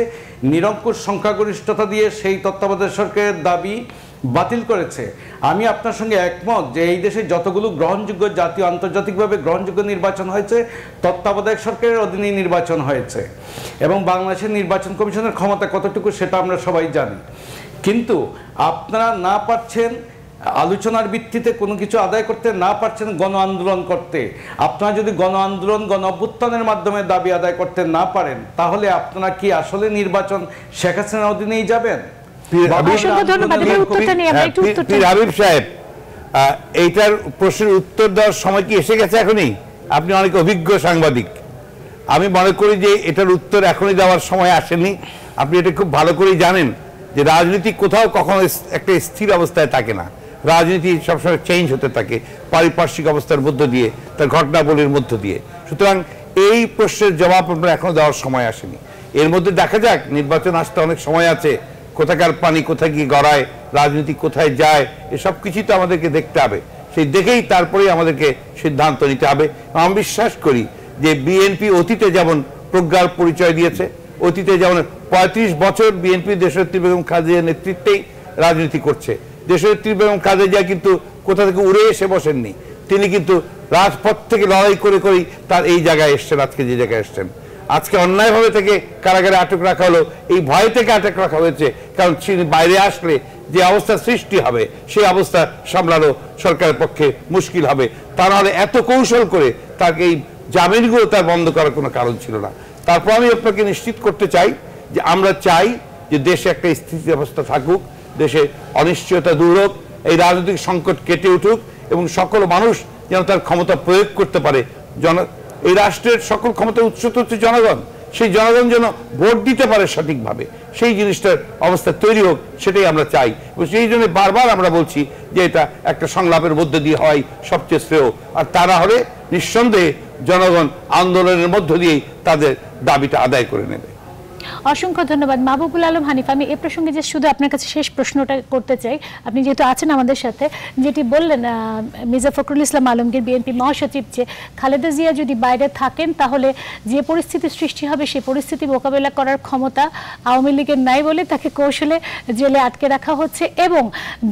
নিরঙ্কুশ সংখ্যাগরিষ্ঠতা দিয়ে সেই তত্ত্বাবধায়ক সরকারের দাবি বাতিল করেছে আমি আপনার সঙ্গে একমত যে এই দেশে যতগুলো গ্রহণযোগ্য জাতীয় আন্তর্জাতিকভাবে গ্রহণযোগ্য নির্বাচন হয়েছে তত্ত্বাবধায়ক সরকারের অধীনেই নির্বাচন হয়েছে এবং বাংলাদেশের নির্বাচন কমিশনের ক্ষমতা কতটুকু সেটা আমরা সবাই জানি কিন্তু আপনারা না পাচ্ছেন আলোচনার ভিত্তিতে কোনো কিছু আদায় করতে না পারছেন গণ আন্দোলন করতে আপনারা যদি গণ আন্দোলন গণ অভ্যুত্থানের মাধ্যমে দাবি আদায় করতে না পারেন তাহলে আপনারা কি আসলে নির্বাচন শেখ হাসিনার অধীনেই যাবেন হ্যাঁ, এইটার প্রশ্নের উত্তর দেওয়ার সময় কি এসে গেছে এখনই আপনি অনেক অভিজ্ঞ সাংবাদিক আমি মনে করি যে এটার উত্তর এখনই দেওয়ার সময় আসেনি আপনি এটা খুব ভালো করেই জানেন যে রাজনীতি কোথাও কখনো একটা স্থির অবস্থায় থাকে না রাজনীতি সবসময় চেঞ্জ হতে থাকে পারিপার্শ্বিক অবস্থার মধ্য দিয়ে তার ঘটনাবলীর মধ্য দিয়ে সুতরাং এই প্রশ্নের জবাব আপনার এখনো দেওয়ার সময় আসেনি এর মধ্যে দেখা যাক নির্বাচন আসতে অনেক সময় আছে কোথাকার পানি কোথায় গিয়ে গড়ায় রাজনীতি কোথায় যায় এসব কিছুই তো আমাদেরকে দেখতে হবে সেই দেখেই তারপরেই আমাদেরকে সিদ্ধান্ত নিতে হবে আমি বিশ্বাস করি যে বিএনপি অতীতে যেমন প্রজ্ঞার পরিচয় দিয়েছে অতীতে যেমন পঁয়ত্রিশ বছর বিএনপি দেশনেত্রী বেগম খাদিজার নেতৃত্বেই রাজনীতি করছে তীব্র এবং কাজে যা কিন্তু কোথা থেকে উড়ে এসে বসেননি তিনি কিন্তু রাজপথ থেকে লড়াই করে করেই তার এই জায়গায় এসছেন আজকে যে জায়গায় এসছেন আজকে অন্যায়ভাবে থেকে কারাগারে আটক রাখা হলো এই ভয় থেকে আটক রাখা হয়েছে কারণ তিনি বাইরে আসলে যে অবস্থা সৃষ্টি হবে সেই অবস্থা সামলানো সরকারের পক্ষে মুশকিল হবে তার নাহলে এত কৌশল করে তাকে এই জামিনগুলো তার বন্ধ করার কোনো কারণ ছিল না তারপর আমি আপনাকে নিশ্চিত করতে চাই যে আমরা চাই যে দেশে একটা স্থিতি অবস্থা থাকুক দেশে অনিশ্চয়তা দূর হোক এই রাজনৈতিক সংকট কেটে উঠুক এবং সকল মানুষ যেন তার ক্ষমতা প্রয়োগ করতে পারে জন এই রাষ্ট্রের সকল ক্ষমতার উৎস তো হচ্ছে জনগণ সেই জনগণ যেন ভোট দিতে পারে সঠিকভাবে সেই জিনিসটার অবস্থা তৈরি হোক সেটাই আমরা চাই এবং সেই জন্য বারবার আমরা বলছি যে এটা একটা সংলাপের মধ্যে দিয়ে হয় সবচেয়ে শ্রেয় আর তারা হলে নিঃসন্দেহে জনগণ আন্দোলনের মধ্য দিয়েই তাদের দাবিটা আদায় করে নেবে অসংখ্য ধন্যবাদ মাহবুবুল আলম হানিফ আমি এ প্রসঙ্গে যে শুধু আপনার কাছে শেষ প্রশ্নটা করতে চাই আপনি যেহেতু আছেন আমাদের সাথে যেটি বললেন মির্জা ফখরুল ইসলাম আলমগীর বিএনপি মহাসচিব যে খালেদা জিয়া যদি বাইরে থাকেন তাহলে যে পরিস্থিতি সৃষ্টি হবে সেই পরিস্থিতি মোকাবেলা করার ক্ষমতা আওয়ামী লীগের নাই বলে তাকে কৌশলে জেলে আটকে রাখা হচ্ছে এবং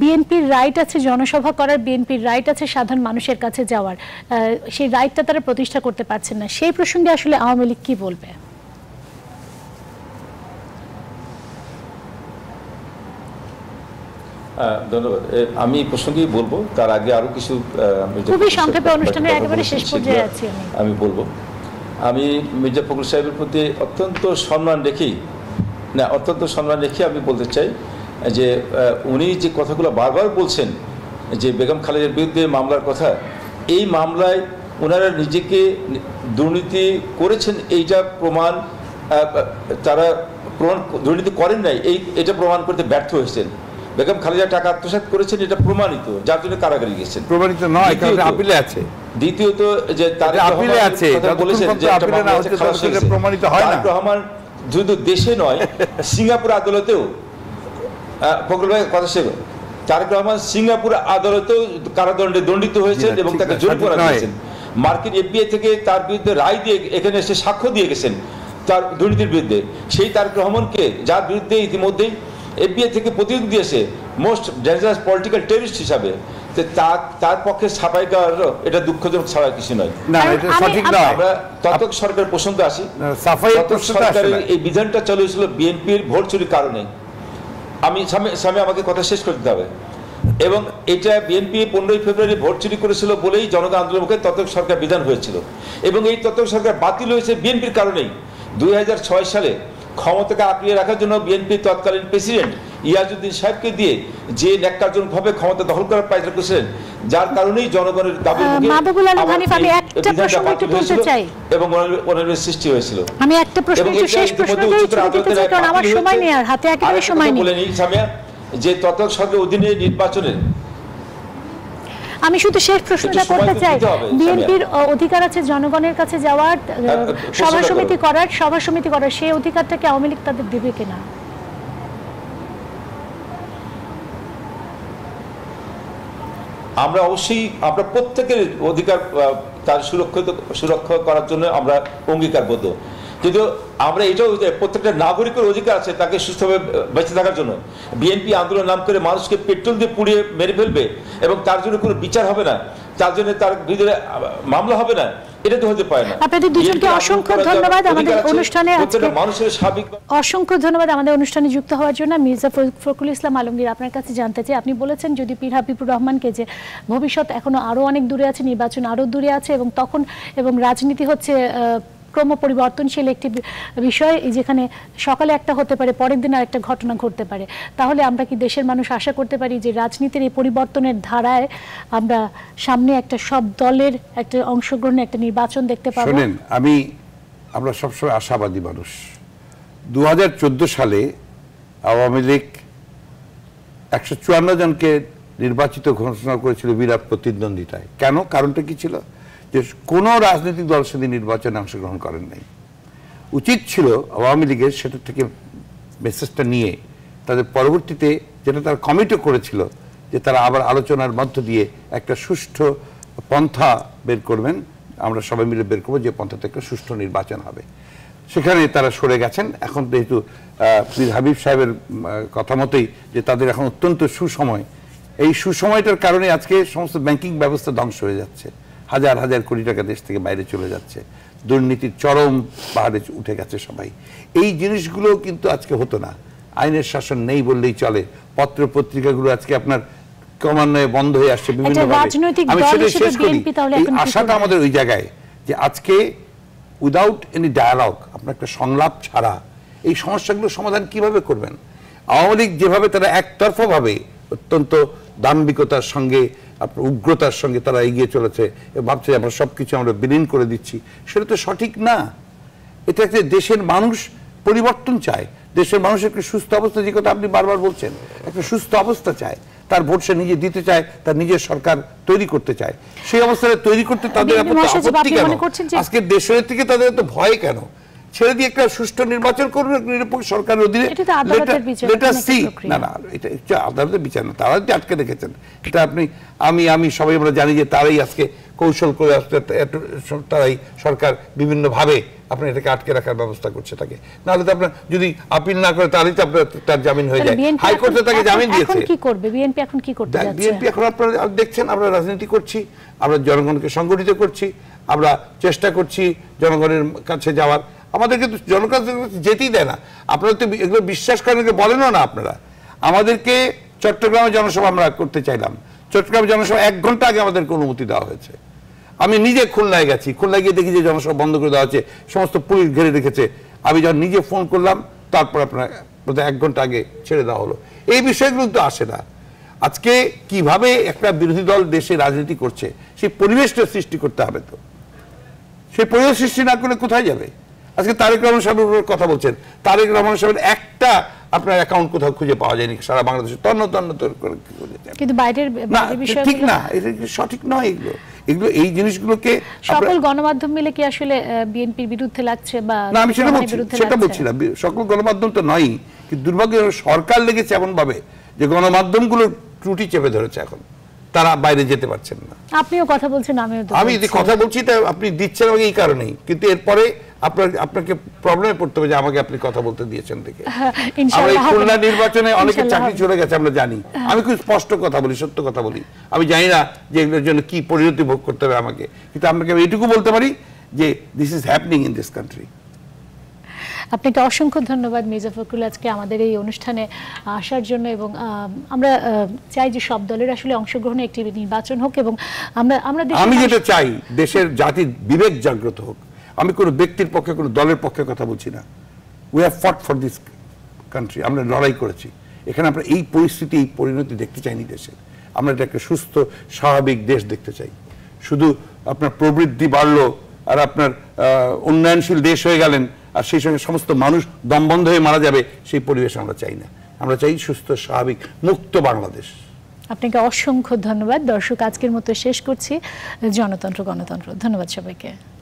বিএনপির রাইট আছে জনসভা করার বিএনপির রাইট আছে সাধারণ মানুষের কাছে যাওয়ার সেই রাইটটা তারা প্রতিষ্ঠা করতে পারছেন না সেই প্রসঙ্গে আসলে আওয়ামী লীগ কী বলবে হ্যাঁ, ধন্যবাদ আমি প্রসঙ্গেই বলবো তার আগে আরো কিছু আমি বলবো আমি মির্জা ফখরুল সাহেবের প্রতি অত্যন্ত সম্মান রেখেই না অত্যন্ত সম্মান রেখে আমি বলতে চাই যে উনি যে কথাগুলো বারবার বলছেন যে বেগম খালেদের বিরুদ্ধে মামলার কথা এই মামলায় ওনারা নিজেকে দুর্নীতি করেছেন এইটা প্রমাণ তারা প্রমাণ দুর্নীতি করেন নাই এই এটা প্রমাণ করতে ব্যর্থ হয়েছেন বেগম খালেদা টাকা আত্মসাত করেছেন এটা প্রমাণিত যার জন্য কারাগারে গেছেন প্রমাণিত নয় কারণ আপিলে আছে দ্বিতীয়ত যে তার আপিলে আছে বলেছেন যে প্রমাণিত হয় না রহমান শুধু দেশে নয় সিঙ্গাপুর আদালতেও ফখরুল কথা সে তারেক রহমান সিঙ্গাপুর আদালতেও কারাদণ্ডে দণ্ডিত হয়েছে এবং তাকে জোর করা হয়েছে মার্কিন এফবিআই থেকে তার বিরুদ্ধে রায় দিয়ে এখানে এসে সাক্ষ্য দিয়ে গেছেন তার দুর্নীতির বিরুদ্ধে সেই তারেক রহমানকে যার বিরুদ্ধে ইতিমধ্যেই এফবিআই থেকে প্রতিদিন এসে মোস্ট ডেঞ্জারাস পলিটিক্যাল টেরিস্ট হিসাবে তার তার পক্ষে সাফাই এটা দুঃখজনক ছাড়া কিছু নয় না সঠিক না আমরা সরকার প্রসঙ্গে আসি সরকারের এই বিধানটা চালু হয়েছিল বিএনপির ভোট চুরির কারণে আমি স্বামী আমাকে কথা শেষ করতে হবে এবং এটা বিএনপি পনেরোই ফেব্রুয়ারি ভোট চুরি করেছিল বলেই জনতা আন্দোলন মুখে ততক সরকার বিধান হয়েছিল এবং এই ততক সরকার বাতিল হয়েছে বিএনপির কারণেই দুই সালে ক্ষমতাকে আঁকড়িয়ে রাখার জন্য বিএনপি তৎকালীন প্রেসিডেন্ট ইয়াজুদ্দিন সাহেবকে দিয়ে যে ভাবে ক্ষমতা দখল করার পায়চার করেছিলেন যার কারণেই জনগণের দাবির মুখে এবং অনানুষ্ঠানিক সৃষ্টি হয়েছিল আমি একটা প্রশ্ন শেষ প্রশ্নটাই ছুটতে চাই কারণ আমার সময় নেই আর হাতে একেবারে সময় নেই বলেনি সামিয়া যে তৎকালীন সরকারের অধীনে নির্বাচনের আমি শুধু শেষ প্রশ্নটা করতে চাই বিএনপির অধিকার আছে জনগণের কাছে যাওয়ার হ্যাঁ, সভা সমিতি করার সভা সমিতি করার সেই অধিকারটাকে আওয়ামী লীগ তাদের দেবে কিনা আমরা অবশ্যই আমরা প্রত্যেকের অধিকার তার সুরক্ষিত সুরক্ষা করার জন্য আমরা অঙ্গীকারবদ্ধ কিন্তু আমরা এটাও প্রত্যেকটা নাগরিকের অধিকার আছে তাকে সুস্থভাবে বেঁচে থাকার জন্য বিএনপি আন্দোলন নাম করে মানুষকে পেট্রোল দিয়ে পুড়িয়ে মেরে ফেলবে এবং তার জন্য কোনো বিচার হবে না তার জন্য তার বিরুদ্ধে মামলা হবে না আপনাদের দুজনকে অসংখ্য আমাদের অনুষ্ঠানে যুক্ত হওয়ার জন্য ইসলাম আপনার কাছে জানতে চাই আপনি বলেছেন যদি রহমানকে যে ভবিষ্যৎ এখনো আরো অনেক দূরে আছে নির্বাচন আরো দূরে আছে এবং তখন এবং রাজনীতি হচ্ছে ক্রম পরিবর্তনশীল একটি বিষয় যেখানে সকালে একটা হতে পারে পরের দিন আর একটা ঘটনা ঘটতে পারে তাহলে আমরা কি দেশের মানুষ আশা করতে পারি যে রাজনীতির এই পরিবর্তনের ধারায় আমরা সামনে একটা সব দলের একটা অংশগ্রহণে একটা নির্বাচন দেখতে পাবো শুনেন আমি আমরা সবসময় আশাবাদী মানুষ দু সালে আওয়ামী লীগ একশো জনকে নির্বাচিত ঘোষণা করেছিল বিরাট প্রতিদ্বন্দ্বিতায় কেন কারণটা কি ছিল যে কোনো রাজনৈতিক দল সেদিন নির্বাচনে অংশগ্রহণ করেন নাই উচিত ছিল আওয়ামী লীগের সেটা থেকে মেসেজটা নিয়ে তাদের পরবর্তীতে যেটা তারা কমিটও করেছিল যে তারা আবার আলোচনার মধ্য দিয়ে একটা সুষ্ঠু পন্থা বের করবেন আমরা সবাই মিলে বের করবো যে পন্থা থেকে সুষ্ঠু নির্বাচন হবে সেখানে তারা সরে গেছেন এখন যেহেতু পীর হাবিব সাহেবের কথা মতোই যে তাদের এখন অত্যন্ত সুসময় এই সুসময়টার কারণে আজকে সমস্ত ব্যাংকিং ব্যবস্থা ধ্বংস হয়ে যাচ্ছে হাজার হাজার কোটি টাকা দেশ থেকে বাইরে চলে যাচ্ছে দুর্নীতির চরম পাহাড়ে উঠে গেছে সবাই এই জিনিসগুলো কিন্তু আজকে হতো না আইনের শাসন নেই বললেই চলে পত্র পত্রিকাগুলো আজকে আপনার ক্রমান্বয়ে বন্ধ হয়ে আসছে বিভিন্ন আমি সেটা শেষ করি এই আশাটা আমাদের ওই জায়গায় যে আজকে উইদাউট এনি ডায়ালগ আপনার একটা সংলাপ ছাড়া এই সমস্যাগুলো সমাধান কিভাবে করবেন আওয়ামী লীগ যেভাবে তারা একতরফাভাবে অত্যন্ত দাম্ভিকতার সঙ্গে উগ্রতার সঙ্গে তারা এগিয়ে চলেছে ভাবছে আমরা সব কিছু আমরা বিলীন করে দিচ্ছি সেটা তো সঠিক না এটা একটা দেশের মানুষ পরিবর্তন চায় দেশের মানুষের একটা সুস্থ অবস্থা যে কথা আপনি বারবার বলছেন একটা সুস্থ অবস্থা চায় তার ভোট সে নিজে দিতে চায় তার নিজের সরকার তৈরি করতে চায় সেই অবস্থাটা তৈরি করতে তাদের আজকে দেশের থেকে তাদের এত ভয় কেন ছেড়ে দিয়ে একটা সুষ্ঠু নির্বাচন করুন নিরপেক্ষ সরকারের অধীনে এটা সি না না এটা হচ্ছে আদালতের বিচার না তারা আটকে রেখেছেন এটা আপনি আমি আমি সবাই আমরা জানি যে তারাই আজকে কৌশল করে আসতে তারাই সরকার বিভিন্নভাবে আপনি এটাকে আটকে রাখার ব্যবস্থা করছে তাকে নাহলে তো আপনার যদি আপিল না করে তাহলেই তো আপনার তার জামিন হয়ে যায় হাইকোর্টে তাকে জামিন দিয়েছে কি করবে বিএনপি এখন কি করতে যাচ্ছে বিএনপি এখন আপনারা দেখছেন আমরা রাজনীতি করছি আমরা জনগণকে সংগঠিত করছি আমরা চেষ্টা করছি জনগণের কাছে যাওয়ার আমাদের কিন্তু জনকাজ যেতেই দেয় না আপনারা তো এগুলো বিশ্বাস করেন বলেনও না আপনারা আমাদেরকে চট্টগ্রামে জনসভা আমরা করতে চাইলাম চট্টগ্রামে জনসভা এক ঘন্টা আগে আমাদেরকে অনুমতি দেওয়া হয়েছে আমি নিজে খুলনায় গেছি খুলনায় গিয়ে দেখি যে জনসভা বন্ধ করে দেওয়া হচ্ছে সমস্ত পুলিশ ঘিরে রেখেছে আমি যখন নিজে ফোন করলাম তারপর আপনার বোধহয় এক ঘন্টা আগে ছেড়ে দেওয়া হলো এই বিষয়গুলো তো আসে না আজকে কিভাবে একটা বিরোধী দল দেশে রাজনীতি করছে সেই পরিবেশটা সৃষ্টি করতে হবে তো সেই পরিবেশ সৃষ্টি না করলে কোথায় যাবে আজকে তারেক রহমান সাহেবের উপরে কথা বলছেন তারেক রহমান সাহেবের একটা আপনার অ্যাকাউন্ট কোথাও খুঁজে পাওয়া যায়নি সারা বাংলাদেশে তন্ন তন্ন করে কিন্তু বাইরের ঠিক না এটা সঠিক নয় এগুলো এগুলো এই জিনিসগুলোকে সকল গণমাধ্যম মিলে কি আসলে বিএনপির বিরুদ্ধে লাগছে বা না আমি সেটা বলছি সেটা বলছি না সকল গণমাধ্যম তো নয় কিন্তু দুর্ভাগ্য সরকার লেগেছে এমন ভাবে যে গণমাধ্যমগুলো ত্রুটি চেপে ধরেছে এখন তারা বাইরে যেতে পারছেন না আপনিও কথা বলছেন আমিও আমি কথা বলছি তা আপনি দিচ্ছেন আমাকে এই কারণেই কিন্তু এরপরে আপনার আপনাকে প্রবলেমে পড়তে হবে যে আমাকে আপনি কথা বলতে দিয়েছেন থেকে হ্যাঁ, আমরা এই খুলনা নির্বাচনে অনেকে চাকরি চলে গেছে আমরা জানি আমি খুব স্পষ্ট কথা বলি সত্য কথা বলি আমি জানি না যে এগুলোর জন্য কি পরিণতি ভোগ করতে হবে আমাকে কিন্তু আপনাকে আমি এটুকু বলতে পারি যে this is happening in this country আপনাকে অসংখ্য ধন্যবাদ মির্জা ফখরুল আজকে আমাদের এই অনুষ্ঠানে আসার জন্য এবং আমরা চাই যে সব দলের আসলে অংশগ্রহণে একটি নির্বাচন হোক এবং আমরা আমরা আমি যেটা চাই দেশের জাতির বিবেক জাগ্রত হোক আমি কোনো ব্যক্তির পক্ষে কোনো দলের পক্ষে কথা বলছি না we have fought for this country আমরা লড়াই করেছি এখানে আমরা এই পরিস্থিতি এই পরিণতি দেখতে চাইনি দেশের আমরা এটা একটা সুস্থ স্বাভাবিক দেশ দেখতে চাই শুধু আপনার প্রবৃদ্ধি বাড়লো আর আপনার উন্নয়নশীল দেশ হয়ে গেলেন আর সেই সঙ্গে সমস্ত মানুষ দমবন্ধ হয়ে মারা যাবে সেই পরিবেশ আমরা চাই না আমরা চাই সুস্থ স্বাভাবিক মুক্ত বাংলাদেশ আপনাকে অসংখ্য ধন্যবাদ দর্শক আজকের মতো শেষ করছি জনতন্ত্র গণতন্ত্র ধন্যবাদ সবাইকে